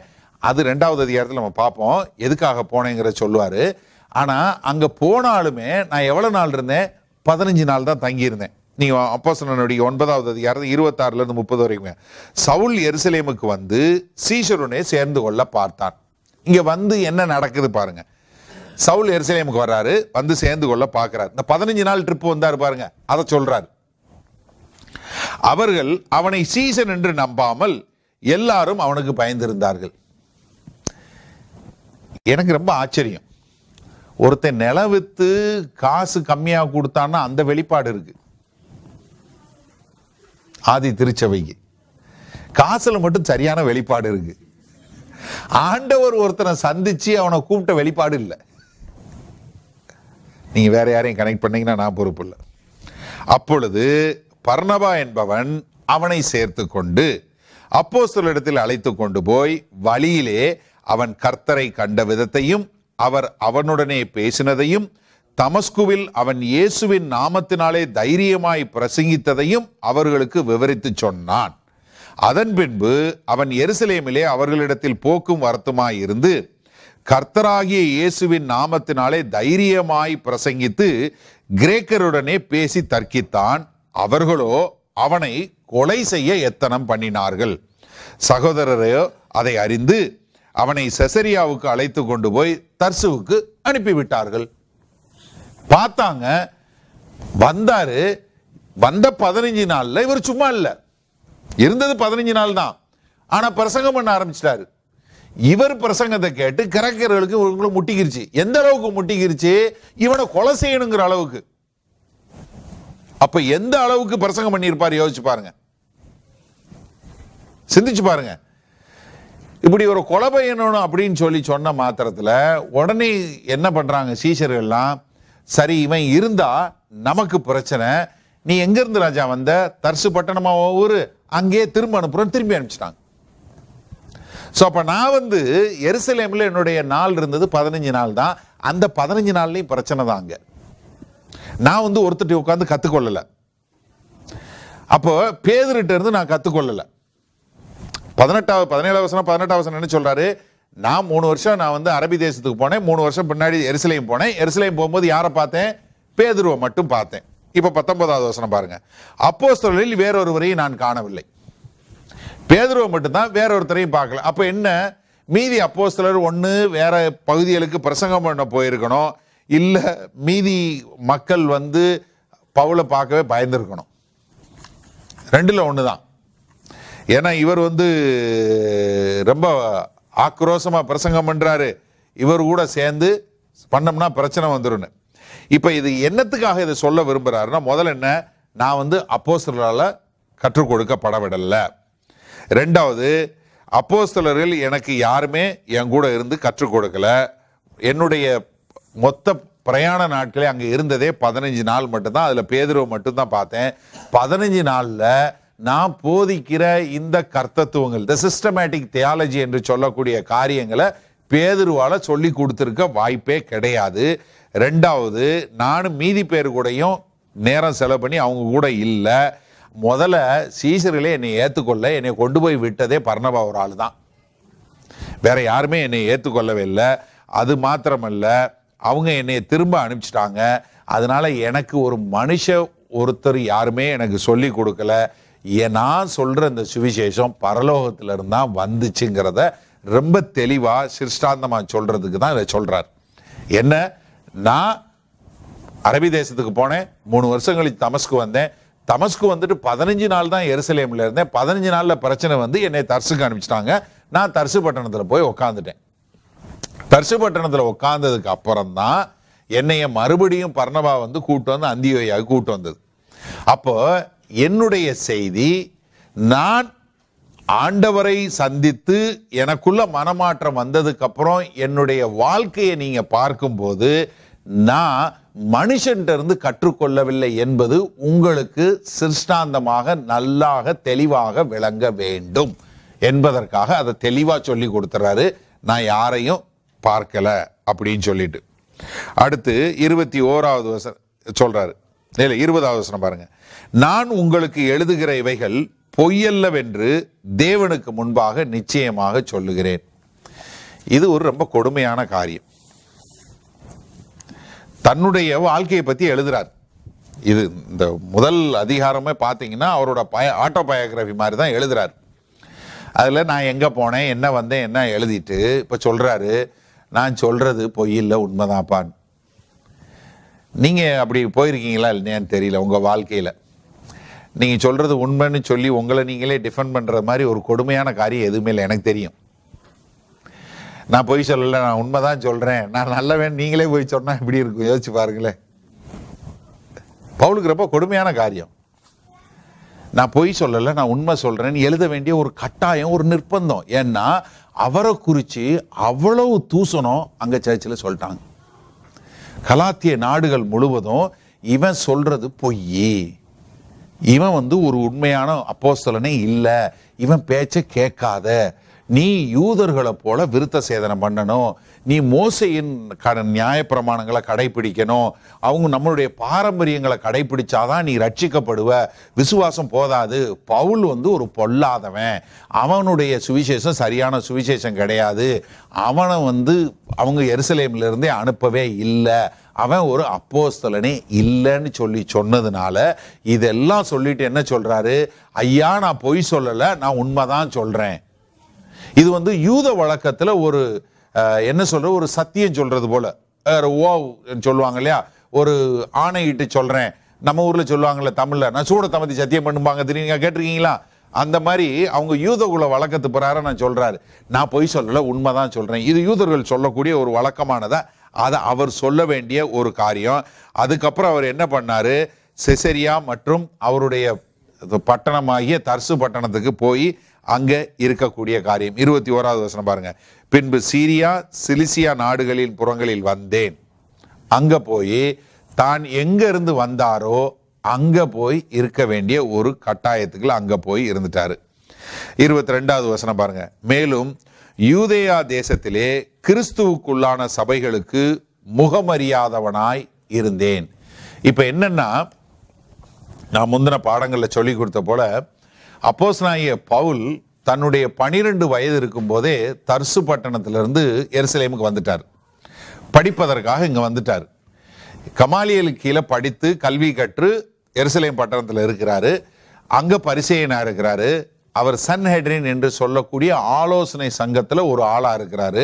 அது ரெண்டாவது அதிகாரத்தில் நம்ம பார்ப்போம் எதுக்காக போனேங்கிற சொல்லுவார் ஆனால் அங்கே போனாலுமே நான் எவ்வளோ நாள் இருந்தேன் பதினஞ்சு நாள் தான் தங்கியிருந்தேன் நீங்கள் அப்போ ஒன்பதாவது அதிகாரம் இருபத்தாறுலேருந்து முப்பது வரைக்குமே சவுல் எருசலேமுக்கு வந்து சீஷருடனே சேர்ந்து கொள்ள பார்த்தான் இங்கே வந்து என்ன நடக்குது பாருங்கள் சவுல் எருசலேமுக்கு வர்றாரு வந்து சேர்ந்து கொள்ள பார்க்குறாரு இந்த பதினஞ்சு நாள் ட்ரிப் வந்தார் பாருங்க அதை சொல்கிறாரு அவர்கள் அவனை சீசன் என்று நம்பாமல் எல்லாரும் அவனுக்கு பயந்திருந்தார்கள் எனக்கு ரொம்ப ஆச்சரியம் ஒருத்தன் நில விற்று காசு கம்மியாக கொடுத்தான்னா அந்த வெளிப்பாடு இருக்கு ஆதி திருச்சபைக்கு காசுல மட்டும் சரியான வெளிப்பாடு இருக்கு ஆண்டவர் ஒருத்தனை சந்திச்சு அவனை கூப்பிட்ட வெளிப்பாடு இல்லை நீங்க வேற யாரையும் கனெக்ட் பண்ணீங்கன்னா நான் பொறுப்பு இல்லை அப்பொழுது பர்ணபா என்பவன் அவனை சேர்த்து கொண்டு அப்போ இடத்தில் அழைத்து கொண்டு போய் வழியிலே அவன் கர்த்தரை கண்ட விதத்தையும் அவர் அவனுடனே பேசினதையும் தமஸ்குவில் அவன் இயேசுவின் நாமத்தினாலே தைரியமாய் பிரசங்கித்ததையும் அவர்களுக்கு விவரித்து சொன்னான் அதன் பின்பு அவன் எருசலேமிலே அவர்களிடத்தில் போக்கும் வருத்தமாய் இருந்து கர்த்தராகிய இயேசுவின் நாமத்தினாலே தைரியமாய் பிரசங்கித்து கிரேக்கருடனே பேசி தர்க்கித்தான் அவர்களோ அவனை கொலை செய்ய எத்தனம் பண்ணினார்கள் சகோதரரையோ அதை அறிந்து அவனை செசரியாவுக்கு அழைத்து கொண்டு போய் தர்சுவுக்கு அனுப்பிவிட்டார்கள் பார்த்தாங்க வந்தாரு வந்த பதினஞ்சு நாள்ல இவர் சும்மா இல்லை இருந்தது பதினஞ்சு நாள் தான் ஆனா பிரசங்கம் பண்ண ஆரம்பிச்சிட்டாரு இவர் பிரசங்கத்தை கேட்டு கிரக்கர்களுக்கு இவங்களும் முட்டிக்கிருச்சு எந்த அளவுக்கு முட்டிக்கிருச்சு இவனை கொலை செய்யணுங்கிற அளவுக்கு அப்ப எந்த அளவுக்கு பிரசங்கம் பண்ணியிருப்பார் யோசிச்சு பாருங்க சிந்திச்சு பாருங்க இப்படி ஒரு கொலை பையனும் அப்படின்னு சொல்லி சொன்ன மாத்திரத்தில் உடனே என்ன பண்ணுறாங்க சீசர்கள்லாம் சரி இவன் இருந்தால் நமக்கு பிரச்சனை நீ எங்கேருந்து ராஜா வந்த தர்சு பட்டணமாக ஒவ்வொரு அங்கேயே திரும்ப அனுப்புறோம் திரும்பி அனுப்பிச்சிட்டாங்க ஸோ அப்போ நான் வந்து எருசலேமில் என்னுடைய நாள் இருந்தது பதினஞ்சு நாள் தான் அந்த பதினஞ்சு நாள்லேயும் பிரச்சனை தான் அங்கே நான் வந்து ஒருத்தட்டி உட்காந்து கற்றுக்கொள்ளலை அப்போ பேதர்கிட்ட இருந்து நான் கற்றுக்கொள்ளலை பதினெட்டாவது பதினேழு வருஷம் பதினெட்டாவது வருஷம் என்ன சொல்றாரு நான் மூணு வருஷம் நான் வந்து அரபி தேசத்துக்கு போனேன் மூணு வருஷம் பின்னாடி எருசலேம் போனேன் எருசலேம் போகும்போது யாரை பார்த்தேன் பேதுருவை மட்டும் பார்த்தேன் இப்போ பத்தொன்பதாவது வருஷம் பாருங்க சொல்லில் வேறொருவரையும் நான் காணவில்லை பேதுருவை மட்டும்தான் வேறொருத்தரையும் பார்க்கல அப்போ என்ன மீதி அப்போஸ்தலர் ஒன்று வேற பகுதிகளுக்கு பிரசங்கம் பண்ண போயிருக்கணும் இல்லை மீதி மக்கள் வந்து பவுளை பார்க்கவே பயந்துருக்கணும் ரெண்டில் ஒன்று தான் ஏன்னா இவர் வந்து ரொம்ப ஆக்ரோஷமாக பிரசங்கம் பண்ணுறாரு இவர் கூட சேர்ந்து பண்ணோம்னா பிரச்சனை வந்துடும் இப்போ இது என்னத்துக்காக இதை சொல்ல விரும்புகிறாருன்னா முதல்ல என்ன நான் வந்து அப்போஸ்தலால் கற்றுக் படவிடலை ரெண்டாவது அப்போஸ்தலரில் எனக்கு யாருமே என் கூட இருந்து கற்றுக் கொடுக்கல என்னுடைய மொத்த பிரயாண நாட்களே அங்கே இருந்ததே பதினஞ்சு நாள் மட்டும்தான் அதில் பேதுருவை மட்டும்தான் பார்த்தேன் பதினஞ்சு நாளில் நான் போதிக்கிற இந்த கர்த்தத்துவங்கள் இந்த சிஸ்டமேட்டிக் தியாலஜி என்று சொல்லக்கூடிய காரியங்களை பேதுருவால சொல்லி கொடுத்துருக்க வாய்ப்பே கிடையாது ரெண்டாவது நானும் மீதி பேர் கூடையும் நேரம் செலவு பண்ணி அவங்க கூட இல்லை முதல்ல சீசர்களே என்னை ஏற்றுக்கொள்ள என்னை கொண்டு போய் விட்டதே பர்ணபா ஒரு ஆள் தான் வேற யாருமே என்னை ஏற்றுக்கொள்ளவே இல்லை அது மாத்திரமல்ல அவங்க என்னை திரும்ப அனுப்பிச்சிட்டாங்க அதனால் எனக்கு ஒரு மனுஷ ஒருத்தர் யாருமே எனக்கு சொல்லி கொடுக்கல நான் சொல்கிற இந்த சுவிசேஷம் பரலோகத்திலிருந்து தான் வந்துச்சுங்கிறத ரொம்ப தெளிவாக சிருஷ்டாந்தமாக சொல்கிறதுக்கு தான் இதை சொல்கிறார் என்ன நான் அரபி தேசத்துக்கு போனேன் மூணு வருஷம் கழித்து தமஸ்க்கு வந்தேன் தமஸ்க்கு வந்துட்டு பதினஞ்சு நாள் தான் எருசலேமில் இருந்தேன் பதினஞ்சு நாளில் பிரச்சனை வந்து என்னை தர்சுக்கு அனுப்பிச்சிட்டாங்க நான் தர்சு பட்டணத்தில் போய் உக்காந்துட்டேன் தர்சு பட்டணத்தில் உட்காந்ததுக்கு அப்புறம் தான் என்னைய மறுபடியும் பர்ணபா வந்து கூப்பிட்டு வந்து அந்தியோயாவுக்கு கூப்பிட்டு வந்தது அப்போது என்னுடைய செய்தி நான் ஆண்டவரை சந்தித்து எனக்குள்ள மனமாற்றம் வந்ததுக்கப்புறம் என்னுடைய வாழ்க்கையை நீங்கள் பார்க்கும்போது நான் மனுஷன் இருந்து கற்றுக்கொள்ளவில்லை என்பது உங்களுக்கு சிருஷ்டாந்தமாக நல்லாக தெளிவாக விளங்க வேண்டும் என்பதற்காக அதை தெளிவாக சொல்லி கொடுத்துறாரு நான் யாரையும் பார்க்கல அப்படின்னு சொல்லிட்டு அடுத்து இருபத்தி ஓராவது சொல்றாரு இல்லை இருபதாவது வசனம் பாருங்க நான் உங்களுக்கு எழுதுகிற இவைகள் பொய்யல்லவென்று தேவனுக்கு முன்பாக நிச்சயமாக சொல்லுகிறேன் இது ஒரு ரொம்ப கொடுமையான காரியம் தன்னுடைய வாழ்க்கையை பற்றி எழுதுறார் இது இந்த முதல் அதிகாரமே பார்த்தீங்கன்னா அவரோட பய ஆட்டோ பயோகிராஃபி மாதிரி தான் எழுதுறாரு அதில் நான் எங்கே போனேன் என்ன வந்தேன் என்ன எழுதிட்டு இப்போ சொல்கிறாரு நான் சொல்கிறது பொய் இல்லை உண்மைதான்ப்பான் நீங்கள் அப்படி போயிருக்கீங்களா இல்லையான்னு தெரியல உங்கள் வாழ்க்கையில் நீங்கள் சொல்கிறது உண்மைன்னு சொல்லி உங்களை நீங்களே டிஃபெண்ட் பண்ணுற மாதிரி ஒரு கொடுமையான காரியம் எதுவுமே இல்லை எனக்கு தெரியும் நான் பொய் சொல்லலை நான் உண்மை தான் சொல்கிறேன் நான் நல்லவேன் நீங்களே போய் சொன்னால் இப்படி இருக்கும் யோசிச்சு பாருங்களேன் பவுலுக்கு ரொம்ப கொடுமையான காரியம் நான் பொய் சொல்லலை நான் உண்மை சொல்கிறேன்னு எழுத வேண்டிய ஒரு கட்டாயம் ஒரு நிர்பந்தம் ஏன்னா அவரை குறித்து அவ்வளவு தூசணம் அங்கே சர்ச்சில் சொல்லிட்டாங்க கலாத்திய நாடுகள் முழுவதும் இவன் சொல்றது பொய் இவன் வந்து ஒரு உண்மையான அப்போஸ்தலனே இல்லை இவன் பேச்சை கேட்காத நீ யூதர்களை போல விருத்த சேதனம் பண்ணணும் நீ மோசையின் க நியாய பிரமாணங்களை கடைபிடிக்கணும் அவங்க நம்மளுடைய பாரம்பரியங்களை கடைபிடிச்சாதான் நீ ரட்சிக்கப்படுவ விசுவாசம் போதாது பவுல் வந்து ஒரு பொல்லாதவன் அவனுடைய சுவிசேஷம் சரியான சுவிசேஷம் கிடையாது அவனை வந்து அவங்க எருசலேம்லேருந்தே அனுப்பவே இல்லை அவன் ஒரு அப்போஸ்தலனே இல்லைன்னு சொல்லி சொன்னதுனால இதெல்லாம் சொல்லிட்டு என்ன சொல்கிறாரு ஐயா நான் பொய் சொல்லலை நான் உண்மைதான் சொல்கிறேன் இது வந்து யூத வழக்கத்தில் ஒரு என்ன சொல்ற ஒரு சத்தியம் சொல்கிறது போல் சொல்லுவாங்க இல்லையா ஒரு ஆணையிட்டு சொல்கிறேன் நம்ம ஊரில் சொல்லுவாங்கல்ல தமிழில் நான் சூட தமதி சத்தியம் பண்ணுவாங்க தெரியுங்க கேட்டிருக்கீங்களா அந்த மாதிரி அவங்க குல வழக்கத்து பிறார நான் சொல்கிறாரு நான் பொய் சொல்லலை உண்மை தான் சொல்கிறேன் இது யூதர்கள் சொல்லக்கூடிய ஒரு வழக்கமானதை அதை அவர் சொல்ல வேண்டிய ஒரு காரியம் அதுக்கப்புறம் அவர் என்ன பண்ணாரு செசரியா மற்றும் அவருடைய பட்டணமாகிய தர்சு பட்டணத்துக்கு போய் அங்கே இருக்கக்கூடிய காரியம் இருபத்தி ஓராவது வசனம் பாருங்கள் பின்பு சீரியா சிலிசியா நாடுகளின் புறங்களில் வந்தேன் அங்கே போய் தான் எங்கேருந்து வந்தாரோ அங்கே போய் இருக்க வேண்டிய ஒரு கட்டாயத்துக்குள்ள அங்கே போய் இருந்துட்டார் இருபத்தி ரெண்டாவது வசனம் பாருங்க மேலும் யூதேயா தேசத்திலே கிறிஸ்துவுக்குள்ளான சபைகளுக்கு முகமறியாதவனாய் இருந்தேன் இப்போ என்னென்னா நான் முந்தின பாடங்களில் சொல்லி கொடுத்த போல அப்போஸ் நாய பவுல் தன்னுடைய பனிரெண்டு வயது இருக்கும்போதே தர்சு பட்டணத்திலிருந்து எருசலேமுக்கு வந்துட்டார் படிப்பதற்காக இங்கே வந்துட்டார் கமாலியலுக்கு கீழே படித்து கல்வி கற்று எருசலேம் பட்டணத்தில் இருக்கிறாரு அங்கே பரிசெயனாக இருக்கிறாரு அவர் சன் ஹெட்ரின் என்று சொல்லக்கூடிய ஆலோசனை சங்கத்தில் ஒரு ஆளாக இருக்கிறாரு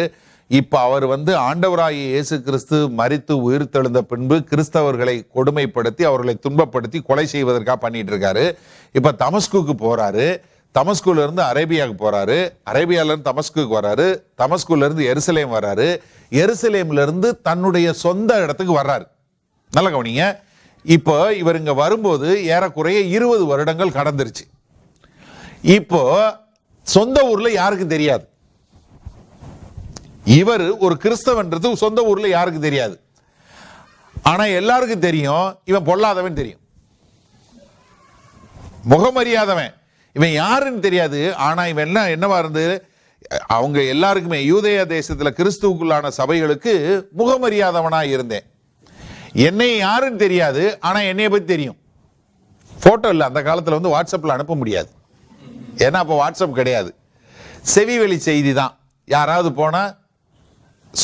இப்போ அவர் வந்து ஆண்டவராகி இயேசு கிறிஸ்து மறித்து உயிர்த்தெழுந்த பின்பு கிறிஸ்தவர்களை கொடுமைப்படுத்தி அவர்களை துன்பப்படுத்தி கொலை செய்வதற்காக பண்ணிட்டு இருக்காரு இப்போ தமஸ்குக்கு போகிறாரு தமஸ்குல இருந்து அரேபியாவுக்கு போறாரு அரேபியால இருந்து தமஸ்குக்கு வராரு தமஸ்குல இருந்து எருசலேம் வராரு எருசலேம்ல இருந்து தன்னுடைய சொந்த இடத்துக்கு வர்றாரு நல்ல கவனிங்க இப்போ இவர் இங்க வரும்போது ஏறக்குறைய இருபது வருடங்கள் கடந்துருச்சு இப்போ சொந்த ஊர்ல யாருக்கும் தெரியாது இவர் ஒரு கிறிஸ்தவன்றது சொந்த ஊர்ல யாருக்கும் தெரியாது ஆனா எல்லாருக்கும் தெரியும் இவன் பொல்லாதவன் தெரியும் முகமறியாதவன் இவன் யாருன்னு தெரியாது ஆனால் இவன் என்ன என்னவா இருந்து அவங்க எல்லாருக்குமே யூதய தேசத்தில் கிறிஸ்துவுக்குள்ளான சபைகளுக்கு முகமறியாதவனாக இருந்தேன் என்னை யாருன்னு தெரியாது ஆனால் என்னைய பற்றி தெரியும் ஃபோட்டோ இல்லை அந்த காலத்தில் வந்து வாட்ஸ்அப்பில் அனுப்ப முடியாது ஏன்னா அப்போ வாட்ஸ்அப் கிடையாது செவிவெளி செய்தி தான் யாராவது போனால்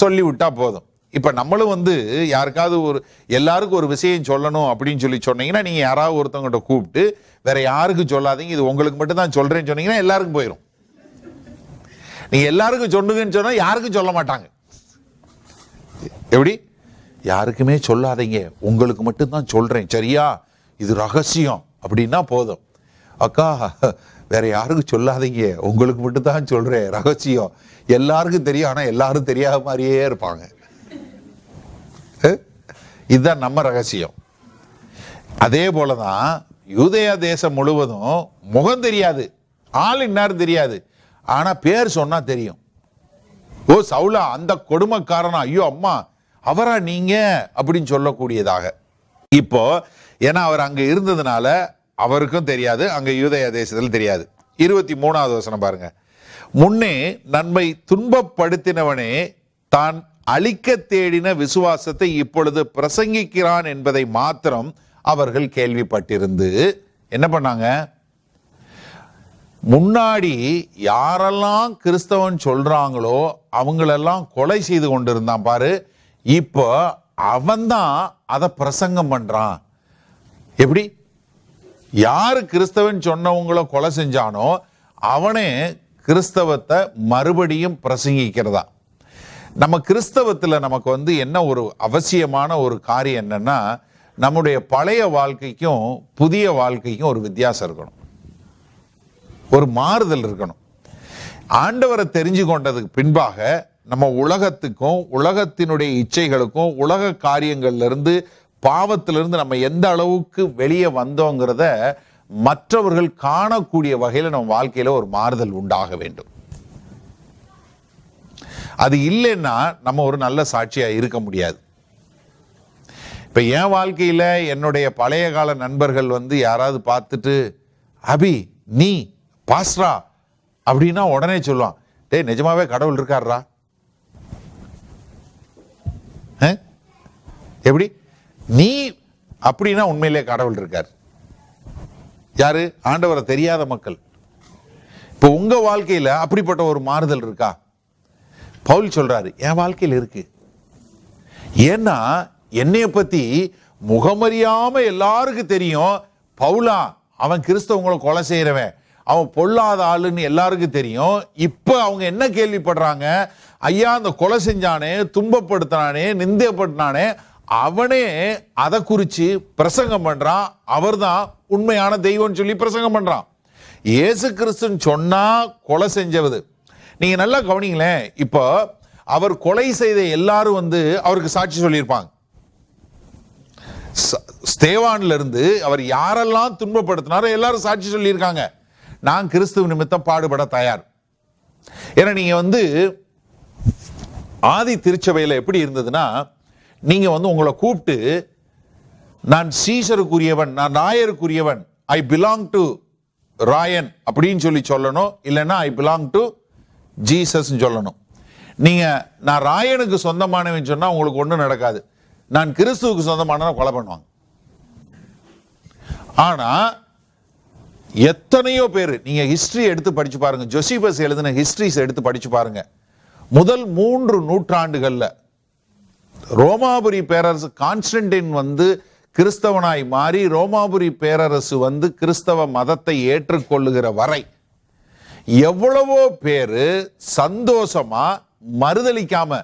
சொல்லி விட்டால் போதும் இப்போ நம்மளும் வந்து யாருக்காவது ஒரு எல்லாருக்கும் ஒரு விஷயம் சொல்லணும் அப்படின்னு சொல்லி சொன்னீங்கன்னா நீங்கள் யாராவது ஒருத்தவங்கிட்ட கூப்பிட்டு வேற யாருக்கும் சொல்லாதீங்க இது உங்களுக்கு மட்டும் தான் சொல்கிறேன்னு சொன்னீங்கன்னா எல்லாருக்கும் போயிடும் நீங்கள் எல்லாருக்கும் சொல்லுங்கன்னு சொன்னால் யாருக்கும் சொல்ல மாட்டாங்க எப்படி யாருக்குமே சொல்லாதீங்க உங்களுக்கு மட்டும்தான் சொல்கிறேன் சரியா இது ரகசியம் அப்படின்னா போதும் அக்கா வேற யாருக்கும் சொல்லாதீங்க உங்களுக்கு மட்டும்தான் சொல்கிறேன் ரகசியம் எல்லாருக்கும் தெரியும் ஆனால் எல்லாரும் தெரியாத மாதிரியே இருப்பாங்க இதுதான் நம்ம ரகசியம் அதே போல தான் யூதயா தேசம் முழுவதும் முகம் தெரியாது ஆள் இன்னார் தெரியாது ஆனால் பேர் சொன்னால் தெரியும் ஓ சவுலா அந்த கொடுமைக்காரனா ஐயோ அம்மா அவரா நீங்க அப்படின்னு சொல்லக்கூடியதாக இப்போ ஏன்னா அவர் அங்கே இருந்ததுனால அவருக்கும் தெரியாது அங்கே யூதய தேசத்தில் தெரியாது இருபத்தி மூணாவது வசனம் பாருங்க முன்னே நன்மை துன்பப்படுத்தினவனே தான் அழிக்க தேடின விசுவாசத்தை இப்பொழுது பிரசங்கிக்கிறான் என்பதை மாத்திரம் அவர்கள் கேள்விப்பட்டிருந்து என்ன பண்ணாங்க முன்னாடி யாரெல்லாம் கிறிஸ்தவன் சொல்றாங்களோ அவங்களெல்லாம் கொலை செய்து கொண்டிருந்தான் பாரு இப்போ அவன்தான் அதை பிரசங்கம் பண்றான் எப்படி யார் கிறிஸ்தவன் சொன்னவங்கள கொலை செஞ்சானோ அவனே கிறிஸ்தவத்தை மறுபடியும் பிரசங்கிக்கிறதான் நம்ம கிறிஸ்தவத்தில் நமக்கு வந்து என்ன ஒரு அவசியமான ஒரு காரியம் என்னென்னா நம்முடைய பழைய வாழ்க்கைக்கும் புதிய வாழ்க்கைக்கும் ஒரு வித்தியாசம் இருக்கணும் ஒரு மாறுதல் இருக்கணும் ஆண்டவரை தெரிஞ்சு கொண்டதுக்கு பின்பாக நம்ம உலகத்துக்கும் உலகத்தினுடைய இச்சைகளுக்கும் உலக காரியங்கள்லேருந்து பாவத்திலிருந்து நம்ம எந்த அளவுக்கு வெளியே வந்தோங்கிறத மற்றவர்கள் காணக்கூடிய வகையில் நம்ம வாழ்க்கையில் ஒரு மாறுதல் உண்டாக வேண்டும் அது இல்லைன்னா நம்ம ஒரு நல்ல சாட்சியாக இருக்க முடியாது இப்போ என் வாழ்க்கையில் என்னுடைய பழைய கால நண்பர்கள் வந்து யாராவது பார்த்துட்டு அபி நீ பாஸ்ரா அப்படின்னா உடனே சொல்லுவான் டேய் நிஜமாவே கடவுள் இருக்காரா எப்படி நீ அப்படின்னா உண்மையிலே கடவுள் இருக்கார் யாரு ஆண்டவரை தெரியாத மக்கள் இப்போ உங்கள் வாழ்க்கையில் அப்படிப்பட்ட ஒரு மாறுதல் இருக்கா பவுல் சொல்கிறாரு என் வாழ்க்கையில் இருக்குது ஏன்னா என்னைய பற்றி முகமறியாம எல்லாருக்கும் தெரியும் பவுலா அவன் கிறிஸ்தவங்களை கொலை செய்கிறவன் அவன் பொல்லாத ஆளுன்னு எல்லாருக்கும் தெரியும் இப்போ அவங்க என்ன கேள்விப்படுறாங்க ஐயா அந்த கொலை செஞ்சானே துன்பப்படுத்தினானே நிந்தியப்படுத்தினானே அவனே அதை குறித்து பிரசங்கம் பண்ணுறான் அவர் தான் உண்மையான தெய்வம்னு சொல்லி பிரசங்கம் பண்ணுறான் ஏசு கிறிஸ்துன்னு சொன்னால் கொலை செஞ்சவது நீங்கள் நல்லா கவனிங்களேன் இப்போ அவர் கொலை செய்த எல்லாரும் வந்து அவருக்கு சாட்சி சொல்லியிருப்பாங்க ஸ்தேவான்ல இருந்து அவர் யாரெல்லாம் துன்பப்படுத்தினாரோ எல்லாரும் சாட்சி சொல்லியிருக்காங்க நான் கிறிஸ்துவ நிமித்தம் பாடுபட தயார் ஏன்னா நீங்கள் வந்து ஆதி திருச்சபையில் எப்படி இருந்ததுன்னா நீங்கள் வந்து உங்களை கூப்பிட்டு நான் சீசருக்குரியவன் நான் ராயருக்குரியவன் ஐ பிலாங் டு ராயன் அப்படின்னு சொல்லி சொல்லணும் இல்லைன்னா ஐ பிலாங் டு ஜீசஸ் சொல்லணும் நீங்கள் நான் ராயனுக்கு சொந்தமானவன் சொன்னால் உங்களுக்கு ஒன்றும் நடக்காது நான் கிறிஸ்துவுக்கு சொந்தமானவன் கொலை பண்ணுவாங்க ஆனால் எத்தனையோ பேர் நீங்கள் ஹிஸ்ட்ரி எடுத்து படித்து பாருங்கள் ஜொசிபஸ் எழுதின ஹிஸ்ட்ரிஸ் எடுத்து படித்து பாருங்கள் முதல் மூன்று நூற்றாண்டுகளில் ரோமாபுரி பேரரசு கான்ஸ்டன்டின் வந்து கிறிஸ்தவனாய் மாறி ரோமாபுரி பேரரசு வந்து கிறிஸ்தவ மதத்தை ஏற்றுக்கொள்ளுகிற வரை எவ்வளவோ பேர் சந்தோஷமா மறுதளிக்காம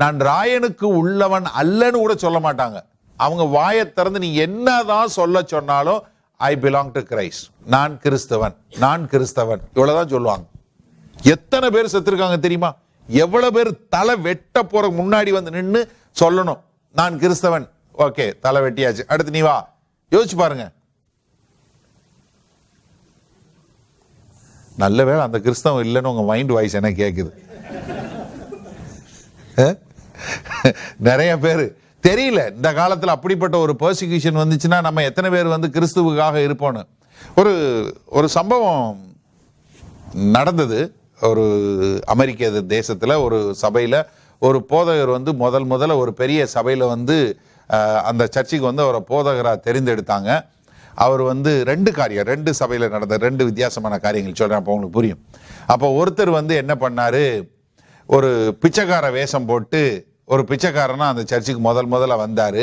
நான் ராயனுக்கு உள்ளவன் அல்லன்னு கூட சொல்ல மாட்டாங்க அவங்க வாயை திறந்து நீ என்னதான் சொல்ல சொன்னாலும் ஐ பிலாங் டு கிரைஸ்ட் நான் கிறிஸ்தவன் நான் கிறிஸ்தவன் இவ்வளவுதான் சொல்லுவாங்க எத்தனை பேர் செத்துருக்காங்க தெரியுமா எவ்வளவு பேர் தலை வெட்ட போற முன்னாடி வந்து நின்று சொல்லணும் நான் கிறிஸ்தவன் ஓகே தலை வெட்டியாச்சு அடுத்து நீ வா யோசிச்சு பாருங்க நல்ல வேலை அந்த கிறிஸ்தவம் இல்லைன்னு உங்கள் மைண்ட் வாய்ஸ் என்ன கேட்குது நிறைய பேர் தெரியல இந்த காலத்தில் அப்படிப்பட்ட ஒரு பர்சிக்யூஷன் வந்துச்சுன்னா நம்ம எத்தனை பேர் வந்து கிறிஸ்துவுக்காக இருப்போன்னு ஒரு ஒரு சம்பவம் நடந்தது ஒரு அமெரிக்க தேசத்தில் ஒரு சபையில் ஒரு போதகர் வந்து முதல் முதல்ல ஒரு பெரிய சபையில் வந்து அந்த சர்ச்சுக்கு வந்து அவரை போதகராக தெரிந்தெடுத்தாங்க அவர் வந்து ரெண்டு காரியம் ரெண்டு சபையில் நடந்த ரெண்டு வித்தியாசமான காரியங்கள் சொல்கிறேன் அப்போ உங்களுக்கு புரியும் அப்போ ஒருத்தர் வந்து என்ன பண்ணார் ஒரு பிச்சைக்கார வேஷம் போட்டு ஒரு பிச்சைக்காரனாக அந்த சர்ச்சுக்கு முதல் முதல்ல வந்தார்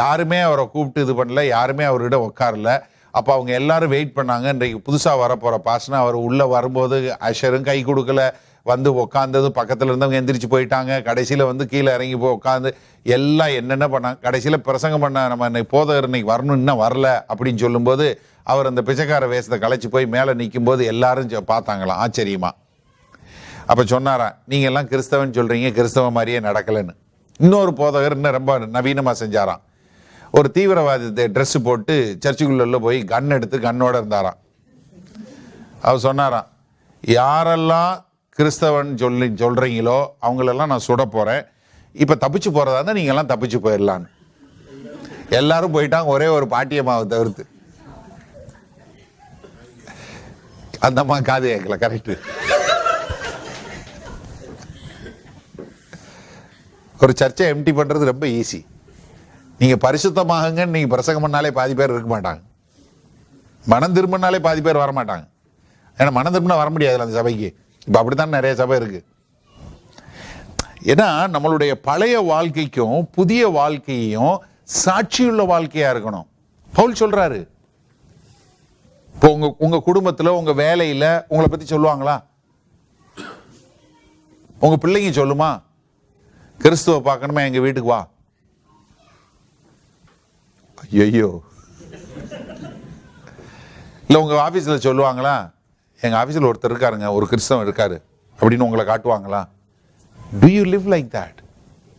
யாருமே அவரை கூப்பிட்டு இது பண்ணல யாருமே அவர்கிட்ட உட்காரல அப்போ அவங்க எல்லாரும் வெயிட் பண்ணாங்க இன்றைக்கு புதுசாக வரப்போகிற பாசனை அவர் உள்ளே வரும்போது அஷரும் கை கொடுக்கல வந்து உக்காந்தது பக்கத்தில் இருந்தவங்க எந்திரிச்சு போயிட்டாங்க கடைசியில் வந்து கீழே இறங்கி போய் உட்காந்து எல்லாம் என்னென்ன பண்ணாங்க கடைசியில் பிரசங்கம் பண்ண நம்ம இன்னைக்கு போதகர் இன்னைக்கு வரணும் இன்னும் வரல அப்படின்னு சொல்லும்போது அவர் அந்த பிச்சைக்கார வேஷத்தை களைச்சி போய் மேலே நிற்கும்போது எல்லாரும் பார்த்தாங்களாம் ஆச்சரியமா அப்போ சொன்னாராம் நீங்கள் எல்லாம் கிறிஸ்தவன் சொல்கிறீங்க கிறிஸ்தவ மாதிரியே நடக்கலைன்னு இன்னொரு போதகர் இன்னும் ரொம்ப நவீனமாக செஞ்சாராம் ஒரு தீவிரவாதத்தை ட்ரெஸ்ஸு போட்டு சர்ச்சுக்குள்ளே போய் கன் எடுத்து கண்ணோடு இருந்தாராம் அவர் சொன்னாராம் யாரெல்லாம் கிறிஸ்தவன் சொல்லி சொல்கிறீங்களோ அவங்களெல்லாம் நான் சுட போகிறேன் இப்போ தப்பிச்சு போகிறதா இருந்தால் நீங்கள்லாம் தப்பிச்சு போயிடலான்னு எல்லாரும் போயிட்டாங்க ஒரே ஒரு பாட்டியம்மாவை தவிர்த்து அந்த அம்மா காது கேட்கல கரெக்டு ஒரு சர்ச்சை எம்டி பண்ணுறது ரொம்ப ஈஸி நீங்கள் பரிசுத்தமாகுங்கன்னு நீங்கள் பிரசங்கம் பண்ணாலே பாதி பேர் இருக்க மாட்டாங்க மனம் திரும்பினாலே பாதி பேர் வரமாட்டாங்க ஏன்னா மனம் திரும்பினா வர முடியாது அந்த சபைக்கு இப்போ அப்படி தான் நிறைய சபை இருக்குது ஏன்னா நம்மளுடைய பழைய வாழ்க்கைக்கும் புதிய வாழ்க்கையும் சாட்சியுள்ள வாழ்க்கையாக இருக்கணும் பவுல் சொல்கிறாரு இப்போ உங்கள் உங்கள் குடும்பத்தில் உங்கள் வேலையில் உங்களை பற்றி சொல்லுவாங்களா உங்கள் பிள்ளைங்க சொல்லுமா கிறிஸ்துவ பார்க்கணுமா எங்கள் வீட்டுக்கு வா ஐயோ இல்லை உங்கள் ஆஃபீஸில் சொல்லுவாங்களா எங்கள் ஆஃபீஸில் ஒருத்தர் இருக்காருங்க ஒரு கிறிஸ்தவம் இருக்கார் அப்படின்னு உங்களை காட்டுவாங்களா do you live like that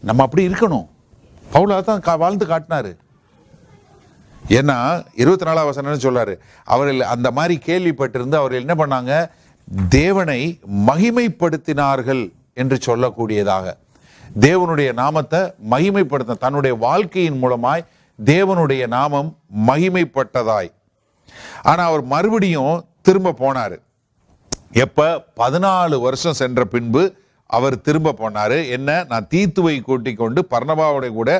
நம்ம அப்படி இருக்கணும் பவுலாக தான் கா வாழ்ந்து காட்டினார் ஏன்னா இருபத்தி நாலாம் வசனம்னு சொல்கிறார் அவர்கள் அந்த மாதிரி கேள்விப்பட்டிருந்து அவர்கள் என்ன பண்ணாங்க தேவனை மகிமைப்படுத்தினார்கள் என்று சொல்லக்கூடியதாக தேவனுடைய நாமத்தை மகிமைப்படுத்த தன்னுடைய வாழ்க்கையின் மூலமாய் தேவனுடைய நாமம் மகிமைப்பட்டதாய் ஆனால் அவர் மறுபடியும் திரும்ப போனார் எப்போ பதினாலு வருஷம் சென்ற பின்பு அவர் திரும்ப போனார் என்ன நான் தீத்துவை கூட்டிக் கொண்டு பர்ணபாவோட கூட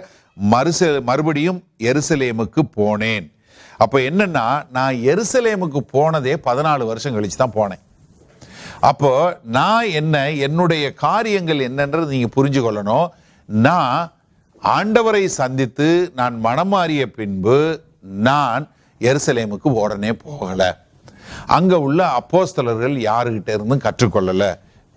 மறுச மறுபடியும் எருசலேமுக்கு போனேன் அப்போ என்னென்னா நான் எருசலேமுக்கு போனதே பதினாலு வருஷம் கழித்து தான் போனேன் அப்போ நான் என்ன என்னுடைய காரியங்கள் என்னன்றது நீங்கள் புரிஞ்சு கொள்ளணும் நான் ஆண்டவரை சந்தித்து நான் மனம் மாறிய பின்பு நான் எருசலேமுக்கு உடனே போகலை அங்கே உள்ள அப்போஸ்தலர்கள் யாருகிட்ட இருந்தும் கற்றுக்கொள்ளலை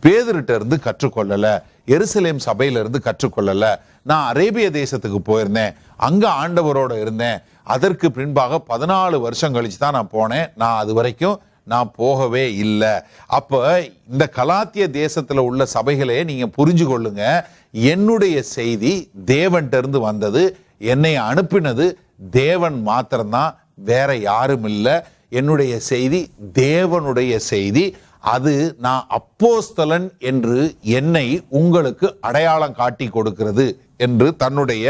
பேதர்கிட்ட இருந்து கற்றுக்கொள்ளலை எருசலேம் சபையிலிருந்து கற்றுக்கொள்ளலை நான் அரேபிய தேசத்துக்கு போயிருந்தேன் அங்கே ஆண்டவரோடு இருந்தேன் அதற்கு பின்பாக பதினாலு வருஷம் கழித்து தான் நான் போனேன் நான் அது வரைக்கும் நான் போகவே இல்லை அப்போ இந்த கலாத்திய தேசத்தில் உள்ள சபைகளே நீங்கள் புரிஞ்சு கொள்ளுங்க என்னுடைய செய்தி தேவன்கிட்டருந்து வந்தது என்னை அனுப்பினது தேவன் மாத்திரம்தான் வேற யாரும் இல்லை என்னுடைய செய்தி தேவனுடைய செய்தி அது நான் அப்போஸ்தலன் என்று என்னை உங்களுக்கு அடையாளம் காட்டி கொடுக்கிறது என்று தன்னுடைய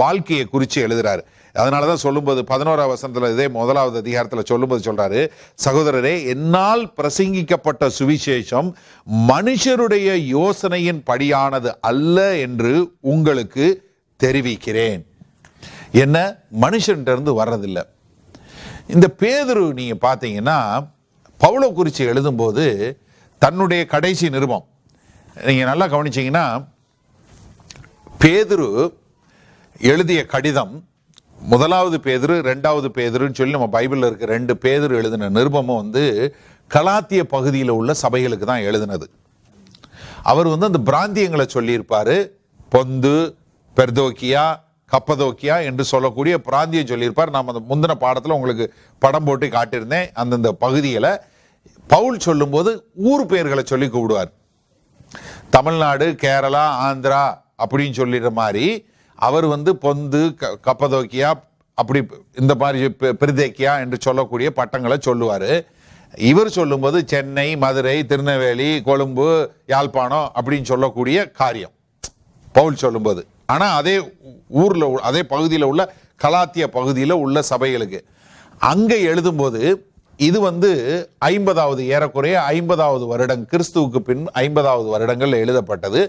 வாழ்க்கையை குறித்து எழுதுகிறார் அதனால தான் சொல்லும்போது பதினோரா வசனத்தில் இதே முதலாவது அதிகாரத்தில் சொல்லும்போது சொல்கிறாரு சகோதரரே என்னால் பிரசங்கிக்கப்பட்ட சுவிசேஷம் மனுஷருடைய யோசனையின் படியானது அல்ல என்று உங்களுக்கு தெரிவிக்கிறேன் என்ன மனுஷன்கிட்ட இருந்து வர்றதில்லை இந்த பேதுரு நீங்கள் பார்த்தீங்கன்னா பவுளோ குறிச்சி எழுதும்போது தன்னுடைய கடைசி நிருபம் நீங்கள் நல்லா கவனிச்சிங்கன்னா பேதுரு எழுதிய கடிதம் முதலாவது பேதுரு ரெண்டாவது பேதுருன்னு சொல்லி நம்ம பைபிளில் இருக்க ரெண்டு பேதுரு எழுதின நிருபமும் வந்து கலாத்திய பகுதியில் உள்ள சபைகளுக்கு தான் எழுதினது அவர் வந்து அந்த பிராந்தியங்களை சொல்லியிருப்பார் பொந்து பெர்தோக்கியா கப்பதோக்கியா என்று சொல்லக்கூடிய பிராந்தியம் சொல்லியிருப்பார் நாம் அந்த முந்தின பாடத்தில் உங்களுக்கு படம் போட்டு காட்டியிருந்தேன் அந்தந்த பகுதியில் பவுல் சொல்லும்போது ஊர் பெயர்களை சொல்லி கூப்பிடுவார் தமிழ்நாடு கேரளா ஆந்திரா அப்படின்னு சொல்லிடுற மாதிரி அவர் வந்து பொந்து க கப்பதோக்கியா அப்படி இந்த மாதிரி பிரதேக்கியா என்று சொல்லக்கூடிய பட்டங்களை சொல்லுவார் இவர் சொல்லும்போது சென்னை மதுரை திருநெல்வேலி கொழும்பு யாழ்ப்பாணம் அப்படின்னு சொல்லக்கூடிய காரியம் பவுல் சொல்லும்போது ஆனால் அதே ஊரில் அதே பகுதியில் உள்ள கலாத்திய பகுதியில் உள்ள சபைகளுக்கு அங்கே எழுதும்போது இது வந்து ஐம்பதாவது ஏறக்குறைய ஐம்பதாவது வருடம் கிறிஸ்துவுக்கு பின் ஐம்பதாவது வருடங்கள் எழுதப்பட்டது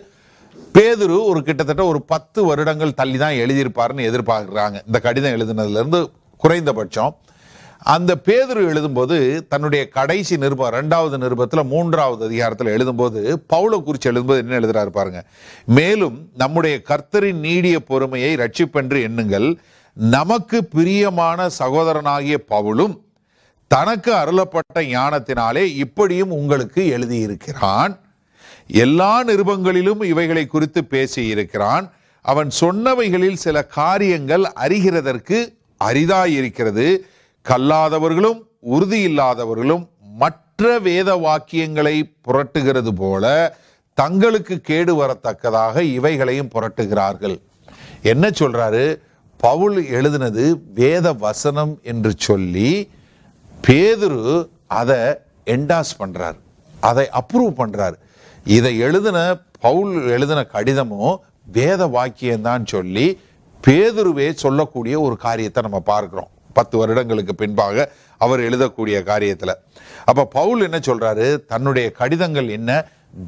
பேதுரு ஒரு கிட்டத்தட்ட ஒரு பத்து வருடங்கள் தள்ளி தான் எழுதியிருப்பாருன்னு எதிர்பார்க்குறாங்க இந்த கடிதம் எழுதினதுலேருந்து குறைந்தபட்சம் அந்த பேதுரு எழுதும்போது தன்னுடைய கடைசி நிருபம் ரெண்டாவது நிருபத்தில் மூன்றாவது அதிகாரத்தில் எழுதும்போது பவுல குறித்து எழுதும்போது என்ன எழுதுறாரு பாருங்க மேலும் நம்முடைய கர்த்தரின் நீடிய பொறுமையை ரட்சிப்பென்று எண்ணுங்கள் நமக்கு பிரியமான சகோதரனாகிய பவுலும் தனக்கு அருளப்பட்ட ஞானத்தினாலே இப்படியும் உங்களுக்கு எழுதியிருக்கிறான் எல்லா நிருபங்களிலும் இவைகளை குறித்து பேசியிருக்கிறான் அவன் சொன்னவைகளில் சில காரியங்கள் அறிகிறதற்கு அரிதாயிருக்கிறது இருக்கிறது கல்லாதவர்களும் உறுதியில்லாதவர்களும் மற்ற வேத வாக்கியங்களை புரட்டுகிறது போல தங்களுக்கு கேடு வரத்தக்கதாக இவைகளையும் புரட்டுகிறார்கள் என்ன சொல்றாரு பவுல் எழுதினது வேத வசனம் என்று சொல்லி பேதுரு அதை என்டாஸ் பண்றார் அதை அப்ரூவ் பண்றார் இதை எழுதின பவுல் எழுதின கடிதமும் வேத வாக்கியம்தான் சொல்லி பேதுருவே சொல்லக்கூடிய ஒரு காரியத்தை நம்ம பார்க்கிறோம் பத்து வருடங்களுக்கு பின்பாக அவர் எழுதக்கூடிய காரியத்தில் அப்போ பவுல் என்ன சொல்கிறாரு தன்னுடைய கடிதங்கள் என்ன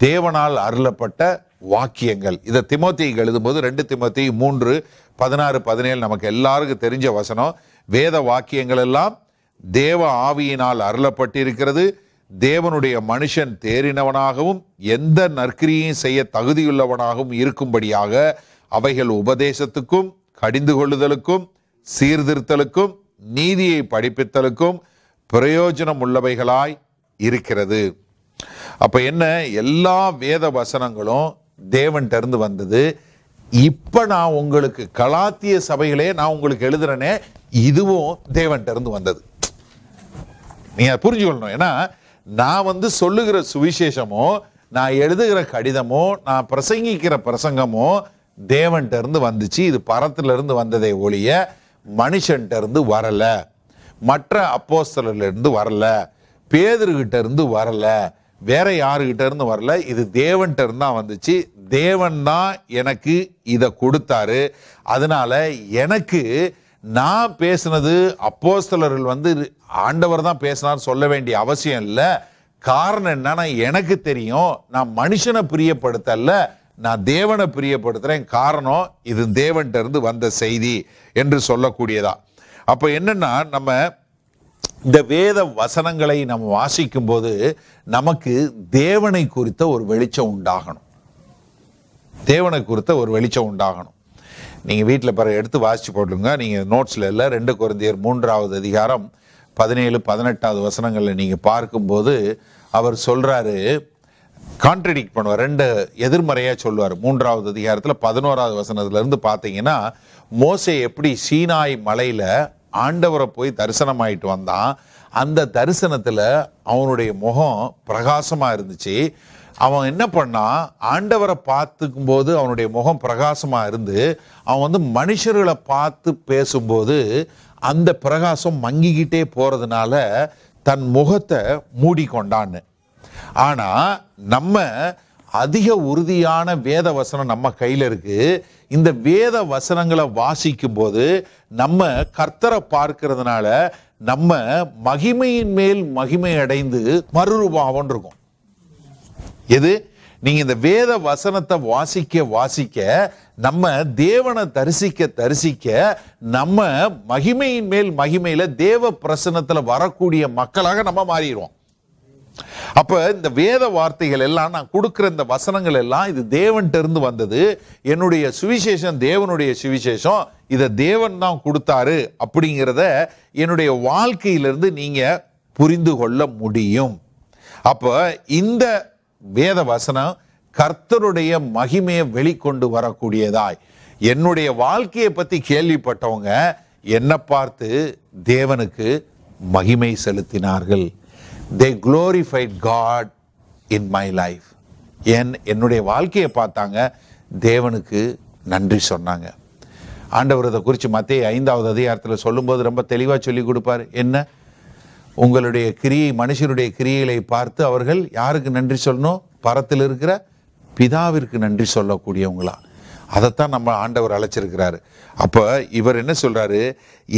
தேவனால் அருளப்பட்ட வாக்கியங்கள் இதை எழுதும் எழுதும்போது ரெண்டு திமோத்தி மூன்று பதினாறு பதினேழு நமக்கு எல்லாருக்கும் தெரிஞ்ச வசனம் வேத வாக்கியங்கள் எல்லாம் தேவ ஆவியினால் அருளப்பட்டிருக்கிறது தேவனுடைய மனுஷன் தேறினவனாகவும் எந்த நற்கிரியையும் செய்ய தகுதியுள்ளவனாகவும் இருக்கும்படியாக அவைகள் உபதேசத்துக்கும் கடிந்து கொள்ளுதலுக்கும் சீர்திருத்தலுக்கும் நீதியை படிப்பித்தலுக்கும் பிரயோஜனம் உள்ளவைகளாய் இருக்கிறது அப்போ என்ன எல்லா வேத வசனங்களும் தேவன் இருந்து வந்தது இப்போ நான் உங்களுக்கு கலாத்திய சபைகளே நான் உங்களுக்கு எழுதுறேனே இதுவும் தேவன் இருந்து வந்தது நீங்கள் புரிஞ்சுக்கொள்ளணும் ஏன்னா நான் வந்து சொல்லுகிற சுவிசேஷமோ நான் எழுதுகிற கடிதமோ நான் பிரசங்கிக்கிற பிரசங்கமோ தேவன்கிட்ட இருந்து வந்துச்சு இது இருந்து வந்ததை ஒழிய மனுஷன்கிட்ட இருந்து வரலை மற்ற அப்போஸ்தலர்லேருந்து வரல பேதர்கிட்ட இருந்து வரல வேற யாருக்கிட்ட இருந்து வரல இது தேவன்கிட்ட இருந்து தான் வந்துச்சு தேவன் தான் எனக்கு இதை கொடுத்தாரு அதனால எனக்கு நான் பேசினது அப்போஸ்தலர்கள் வந்து ஆண்டவர் தான் பேசினார்னு சொல்ல வேண்டிய அவசியம் இல்லை காரணம் என்னன்னா எனக்கு தெரியும் நான் மனுஷனை பிரியப்படுத்தல நான் தேவனை பிரியப்படுத்துகிறேன் காரணம் இது தேவன்கிட்ட இருந்து வந்த செய்தி என்று சொல்லக்கூடியதா அப்போ என்னென்னா நம்ம இந்த வேத வசனங்களை நம்ம வாசிக்கும் போது நமக்கு தேவனை குறித்த ஒரு வெளிச்சம் உண்டாகணும் தேவனை குறித்த ஒரு வெளிச்சம் உண்டாகணும் நீங்கள் வீட்டில் பிற எடுத்து வாசித்து போட்டுருங்க நீங்கள் நோட்ஸில் இல்லை ரெண்டு குழந்தையர் மூன்றாவது அதிகாரம் பதினேழு பதினெட்டாவது வசனங்களில் நீங்கள் பார்க்கும்போது அவர் சொல்கிறாரு கான்ட்ரடிக்ட் பண்ணுவார் ரெண்டு எதிர்மறையாக சொல்லுவார் மூன்றாவது அதிகாரத்தில் பதினோராவது வசனத்துலேருந்து பார்த்தீங்கன்னா மோசை எப்படி சீனாய் மலையில் ஆண்டவரை போய் தரிசனமாயிட்டு வந்தான் அந்த தரிசனத்தில் அவனுடைய முகம் பிரகாசமாக இருந்துச்சு அவன் என்ன பண்ணான் ஆண்டவரை பார்த்துக்கும்போது அவனுடைய முகம் பிரகாசமாக இருந்து அவன் வந்து மனுஷர்களை பார்த்து பேசும்போது அந்த பிரகாசம் மங்கிக்கிட்டே போகிறதுனால தன் முகத்தை மூடிக்கொண்டான்னு ஆனால் நம்ம அதிக உறுதியான வேத வசனம் நம்ம கையில் இருக்கு இந்த வேத வசனங்களை வாசிக்கும் போது நம்ம கர்த்தரை பார்க்கறதுனால நம்ம மகிமையின் மேல் மகிமை அடைந்து மறுரூபாவும் இருக்கும் எது நீங்கள் இந்த வேத வசனத்தை வாசிக்க வாசிக்க நம்ம தேவனை தரிசிக்க தரிசிக்க நம்ம மகிமையின் மேல் மகிமையில் தேவ பிரசனத்தில் வரக்கூடிய மக்களாக நம்ம மாறிடுவோம் அப்ப இந்த வேத வார்த்தைகள் எல்லாம் நான் கொடுக்குற இந்த வசனங்கள் எல்லாம் இது தேவன்கிட்ட வந்தது என்னுடைய சுவிசேஷம் தேவனுடைய சுவிசேஷம் இதை தேவன் தான் கொடுத்தாரு அப்படிங்கிறத என்னுடைய வாழ்க்கையிலிருந்து நீங்க புரிந்து கொள்ள முடியும் அப்போ இந்த வேத வசனம் கர்த்தருடைய மகிமையை வெளிக்கொண்டு வரக்கூடியதாய் என்னுடைய வாழ்க்கையை பற்றி கேள்விப்பட்டவங்க என்னை பார்த்து தேவனுக்கு மகிமை செலுத்தினார்கள் they glorified God in my life என் என்னுடைய வாழ்க்கையை பார்த்தாங்க தேவனுக்கு நன்றி சொன்னாங்க ஆண்டவர் குறித்து மத்திய ஐந்தாவது அதிகாரத்தில் சொல்லும்போது ரொம்ப தெளிவாக சொல்லி கொடுப்பார் என்ன உங்களுடைய கிரியை மனுஷனுடைய கிரியைகளை பார்த்து அவர்கள் யாருக்கு நன்றி சொல்லணும் பரத்தில் இருக்கிற பிதாவிற்கு நன்றி சொல்லக்கூடியவங்களா அதைத்தான் நம்ம ஆண்டவர் அழைச்சிருக்கிறாரு அப்போ இவர் என்ன சொல்கிறாரு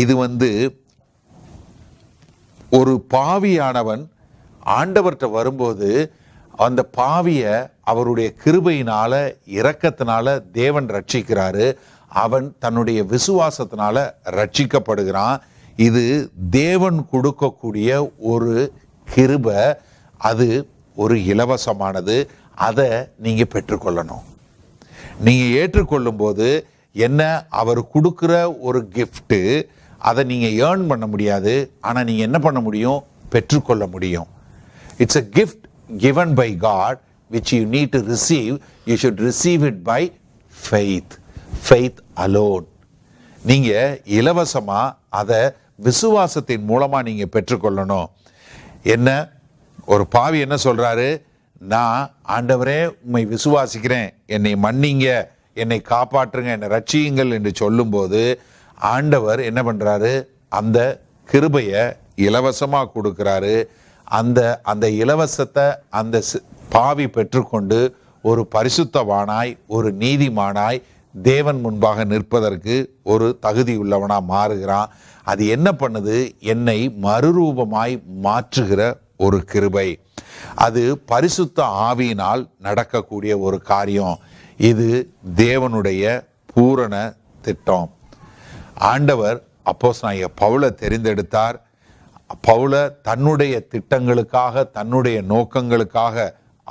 இது வந்து ஒரு பாவியானவன் ஆண்டவர்கிட்ட வரும்போது அந்த பாவியை அவருடைய கிருபையினால இரக்கத்தினால தேவன் ரட்சிக்கிறாரு அவன் தன்னுடைய விசுவாசத்தினால ரட்சிக்கப்படுகிறான் இது தேவன் கொடுக்கக்கூடிய ஒரு கிருப அது ஒரு இலவசமானது அதை நீங்கள் பெற்றுக்கொள்ளணும் நீங்கள் ஏற்றுக்கொள்ளும்போது என்ன அவர் கொடுக்குற ஒரு கிஃப்ட்டு அதை நீங்கள் ஏர்ன் பண்ண முடியாது ஆனால் நீங்கள் என்ன பண்ண முடியும் பெற்றுக்கொள்ள முடியும் It's a gift given by God which you need to receive. You should receive it by faith. Faith alone. நீங்கள் இலவசமாக அதை விசுவாசத்தின் மூலமாக நீங்கள் பெற்றுக்கொள்ளணும் என்ன ஒரு பாவி என்ன சொல்கிறாரு நான் ஆண்டவரே உண்மை விசுவாசிக்கிறேன் என்னை மன்னிங்க என்னை காப்பாற்றுங்க என்னை ரட்சியுங்கள் என்று சொல்லும்போது ஆண்டவர் என்ன பண்ணுறாரு அந்த கிருபையை இலவசமாக கொடுக்குறாரு அந்த அந்த இலவசத்தை அந்த பாவி பெற்றுக்கொண்டு ஒரு பரிசுத்தவானாய் ஒரு நீதிமானாய் தேவன் முன்பாக நிற்பதற்கு ஒரு தகுதியுள்ளவனாக மாறுகிறான் அது என்ன பண்ணுது என்னை மறுரூபமாய் மாற்றுகிற ஒரு கிருபை அது பரிசுத்த ஆவியினால் நடக்கக்கூடிய ஒரு காரியம் இது தேவனுடைய பூரண திட்டம் ஆண்டவர் அப்போஸ் நான் பவுலை தெரிந்தெடுத்தார் பவுல தன்னுடைய திட்டங்களுக்காக தன்னுடைய நோக்கங்களுக்காக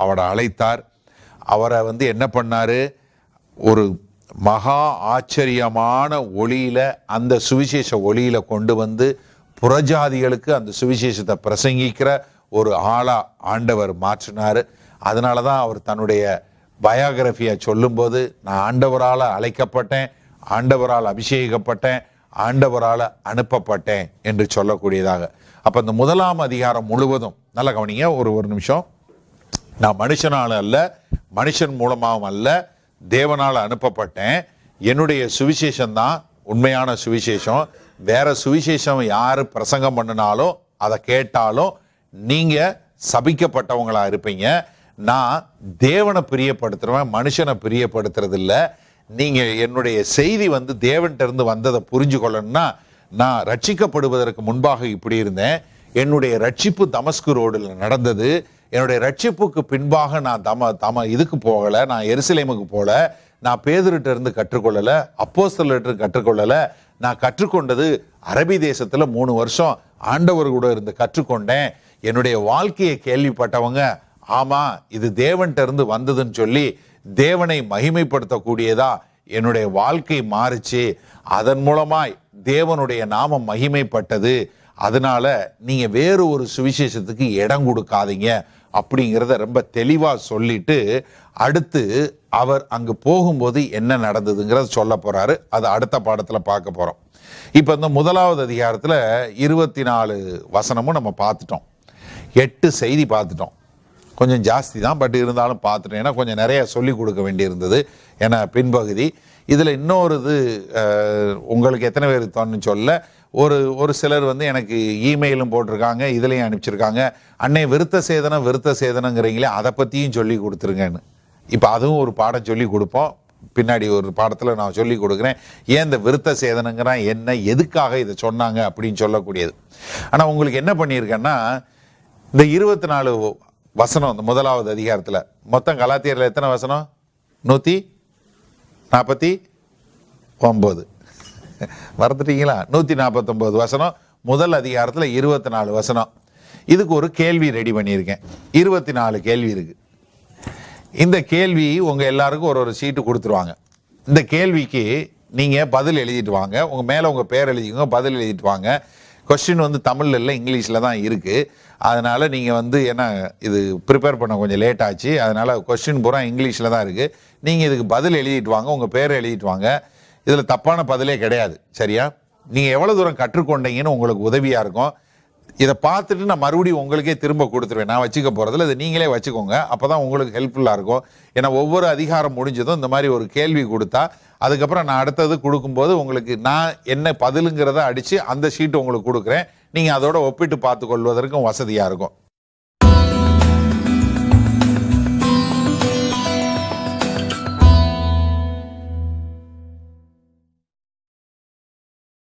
அவரை அழைத்தார் அவரை வந்து என்ன பண்ணார் ஒரு மகா ஆச்சரியமான ஒளியில் அந்த சுவிசேஷ ஒளியில் கொண்டு வந்து புறஜாதிகளுக்கு அந்த சுவிசேஷத்தை பிரசங்கிக்கிற ஒரு ஆளாக ஆண்டவர் மாற்றினார் அதனால தான் அவர் தன்னுடைய பயோகிரஃபியை சொல்லும்போது நான் ஆண்டவரால் அழைக்கப்பட்டேன் ஆண்டவரால் அபிஷேகப்பட்டேன் ஆண்டவரால் அனுப்பப்பட்டேன் என்று சொல்லக்கூடியதாக அப்போ இந்த முதலாம் அதிகாரம் முழுவதும் நல்ல கவனிங்க ஒரு ஒரு நிமிஷம் நான் மனுஷனால் அல்ல மனுஷன் மூலமாகவும் அல்ல தேவனால் அனுப்பப்பட்டேன் என்னுடைய சுவிசேஷம் தான் உண்மையான சுவிசேஷம் வேற சுவிசேஷம் யார் பிரசங்கம் பண்ணினாலும் அதை கேட்டாலும் நீங்கள் சபிக்கப்பட்டவங்களாக இருப்பீங்க நான் தேவனை பிரியப்படுத்துகிறவன் மனுஷனை பிரியப்படுத்துறதில்ல நீங்கள் என்னுடைய செய்தி வந்து தேவன்கிட்ட இருந்து வந்ததை புரிஞ்சு கொள்ளணும்னா நான் ரட்சிக்கப்படுவதற்கு முன்பாக இப்படி இருந்தேன் என்னுடைய ரட்சிப்பு தமஸ்கு ரோடில் நடந்தது என்னுடைய ரட்சிப்புக்கு பின்பாக நான் தம தம இதுக்கு போகலை நான் எருசலேமுக்கு போகல நான் பேதர்கிட்ட இருந்து கற்றுக்கொள்ளலை அப்போஸ்தலர்கிட்ட கற்றுக்கொள்ளலை நான் கற்றுக்கொண்டது அரபி தேசத்தில் மூணு வருஷம் ஆண்டவர் கூட இருந்து கற்றுக்கொண்டேன் என்னுடைய வாழ்க்கையை கேள்விப்பட்டவங்க ஆமாம் இது தேவன்கிட்ட இருந்து வந்ததுன்னு சொல்லி தேவனை மகிமைப்படுத்தக்கூடியதா என்னுடைய வாழ்க்கை மாறிச்சு அதன் மூலமாய் தேவனுடைய நாமம் மகிமைப்பட்டது அதனால நீங்கள் வேறு ஒரு சுவிசேஷத்துக்கு இடம் கொடுக்காதீங்க அப்படிங்கிறத ரொம்ப தெளிவாக சொல்லிட்டு அடுத்து அவர் அங்கு போகும்போது என்ன நடந்ததுங்கிறத சொல்ல போகிறாரு அது அடுத்த பாடத்தில் பார்க்க போகிறோம் இப்போ இந்த முதலாவது அதிகாரத்தில் இருபத்தி நாலு வசனமும் நம்ம பார்த்துட்டோம் எட்டு செய்தி பார்த்துட்டோம் கொஞ்சம் ஜாஸ்தி தான் பட் இருந்தாலும் பார்த்துட்டேன் ஏன்னா கொஞ்சம் நிறைய சொல்லிக் கொடுக்க வேண்டியிருந்தது ஏன்னா பின்பகுதி இதில் இன்னொரு இது உங்களுக்கு எத்தனை பேர் தோணுன்னு சொல்ல ஒரு ஒரு சிலர் வந்து எனக்கு இமெயிலும் போட்டிருக்காங்க இதுலேயும் அனுப்பிச்சிருக்காங்க அன்னை விருத்த சேதனம் விருத்த சேதனங்கிறீங்களே அதை பற்றியும் சொல்லி கொடுத்துருங்கன்னு இப்போ அதுவும் ஒரு பாடம் சொல்லி கொடுப்போம் பின்னாடி ஒரு பாடத்தில் நான் சொல்லி கொடுக்குறேன் ஏன் இந்த விருத்த சேதனங்கிறான் என்ன எதுக்காக இதை சொன்னாங்க அப்படின்னு சொல்லக்கூடியது ஆனால் உங்களுக்கு என்ன பண்ணியிருக்கேன்னா இந்த இருபத்தி நாலு வசனம் இந்த முதலாவது அதிகாரத்தில் மொத்தம் கலாத்தியரில் எத்தனை வசனம் நூற்றி நாற்பத்தி ஒம்பது மறந்துட்டீங்களா நூற்றி நாற்பத்தொம்பது வசனம் முதல் அதிகாரத்தில் இருபத்தி நாலு வசனம் இதுக்கு ஒரு கேள்வி ரெடி பண்ணியிருக்கேன் இருபத்தி நாலு கேள்வி இருக்குது இந்த கேள்வி உங்கள் எல்லாருக்கும் ஒரு ஒரு சீட்டு கொடுத்துருவாங்க இந்த கேள்விக்கு நீங்கள் பதில் எழுதிட்டு வாங்க உங்கள் மேலே உங்கள் பேர் எழுதிக்கோங்க பதில் எழுதிட்டு வாங்க கொஸ்டின் வந்து தமிழில் இல்லை இங்கிலீஷில் தான் இருக்குது அதனால் நீங்கள் வந்து ஏன்னா இது ப்ரிப்பேர் பண்ண கொஞ்சம் லேட் ஆச்சு அதனால் கொஸ்டின் பூரா இங்கிலீஷில் தான் இருக்குது நீங்கள் இதுக்கு பதில் எழுதிட்டு வாங்க உங்கள் பேரை எழுதிட்டு வாங்க இதில் தப்பான பதிலே கிடையாது சரியா நீங்கள் எவ்வளோ தூரம் கற்றுக்கொண்டீங்கன்னு உங்களுக்கு உதவியாக இருக்கும் இதை பார்த்துட்டு நான் மறுபடியும் உங்களுக்கே திரும்ப கொடுத்துருவேன் நான் வச்சுக்க போகிறதில்ல இதை நீங்களே வச்சுக்கோங்க அப்போ தான் உங்களுக்கு ஹெல்ப்ஃபுல்லாக இருக்கும் ஏன்னா ஒவ்வொரு அதிகாரம் முடிஞ்சதும் இந்த மாதிரி ஒரு கேள்வி கொடுத்தா அதுக்கப்புறம் நான் அடுத்தது கொடுக்கும்போது உங்களுக்கு நான் என்ன பதிலுங்கிறத அடித்து அந்த ஷீட்டு உங்களுக்கு கொடுக்குறேன் நீங்கள் அதோட ஒப்பிட்டு பார்த்து கொள்வதற்கும் வசதியாக இருக்கும்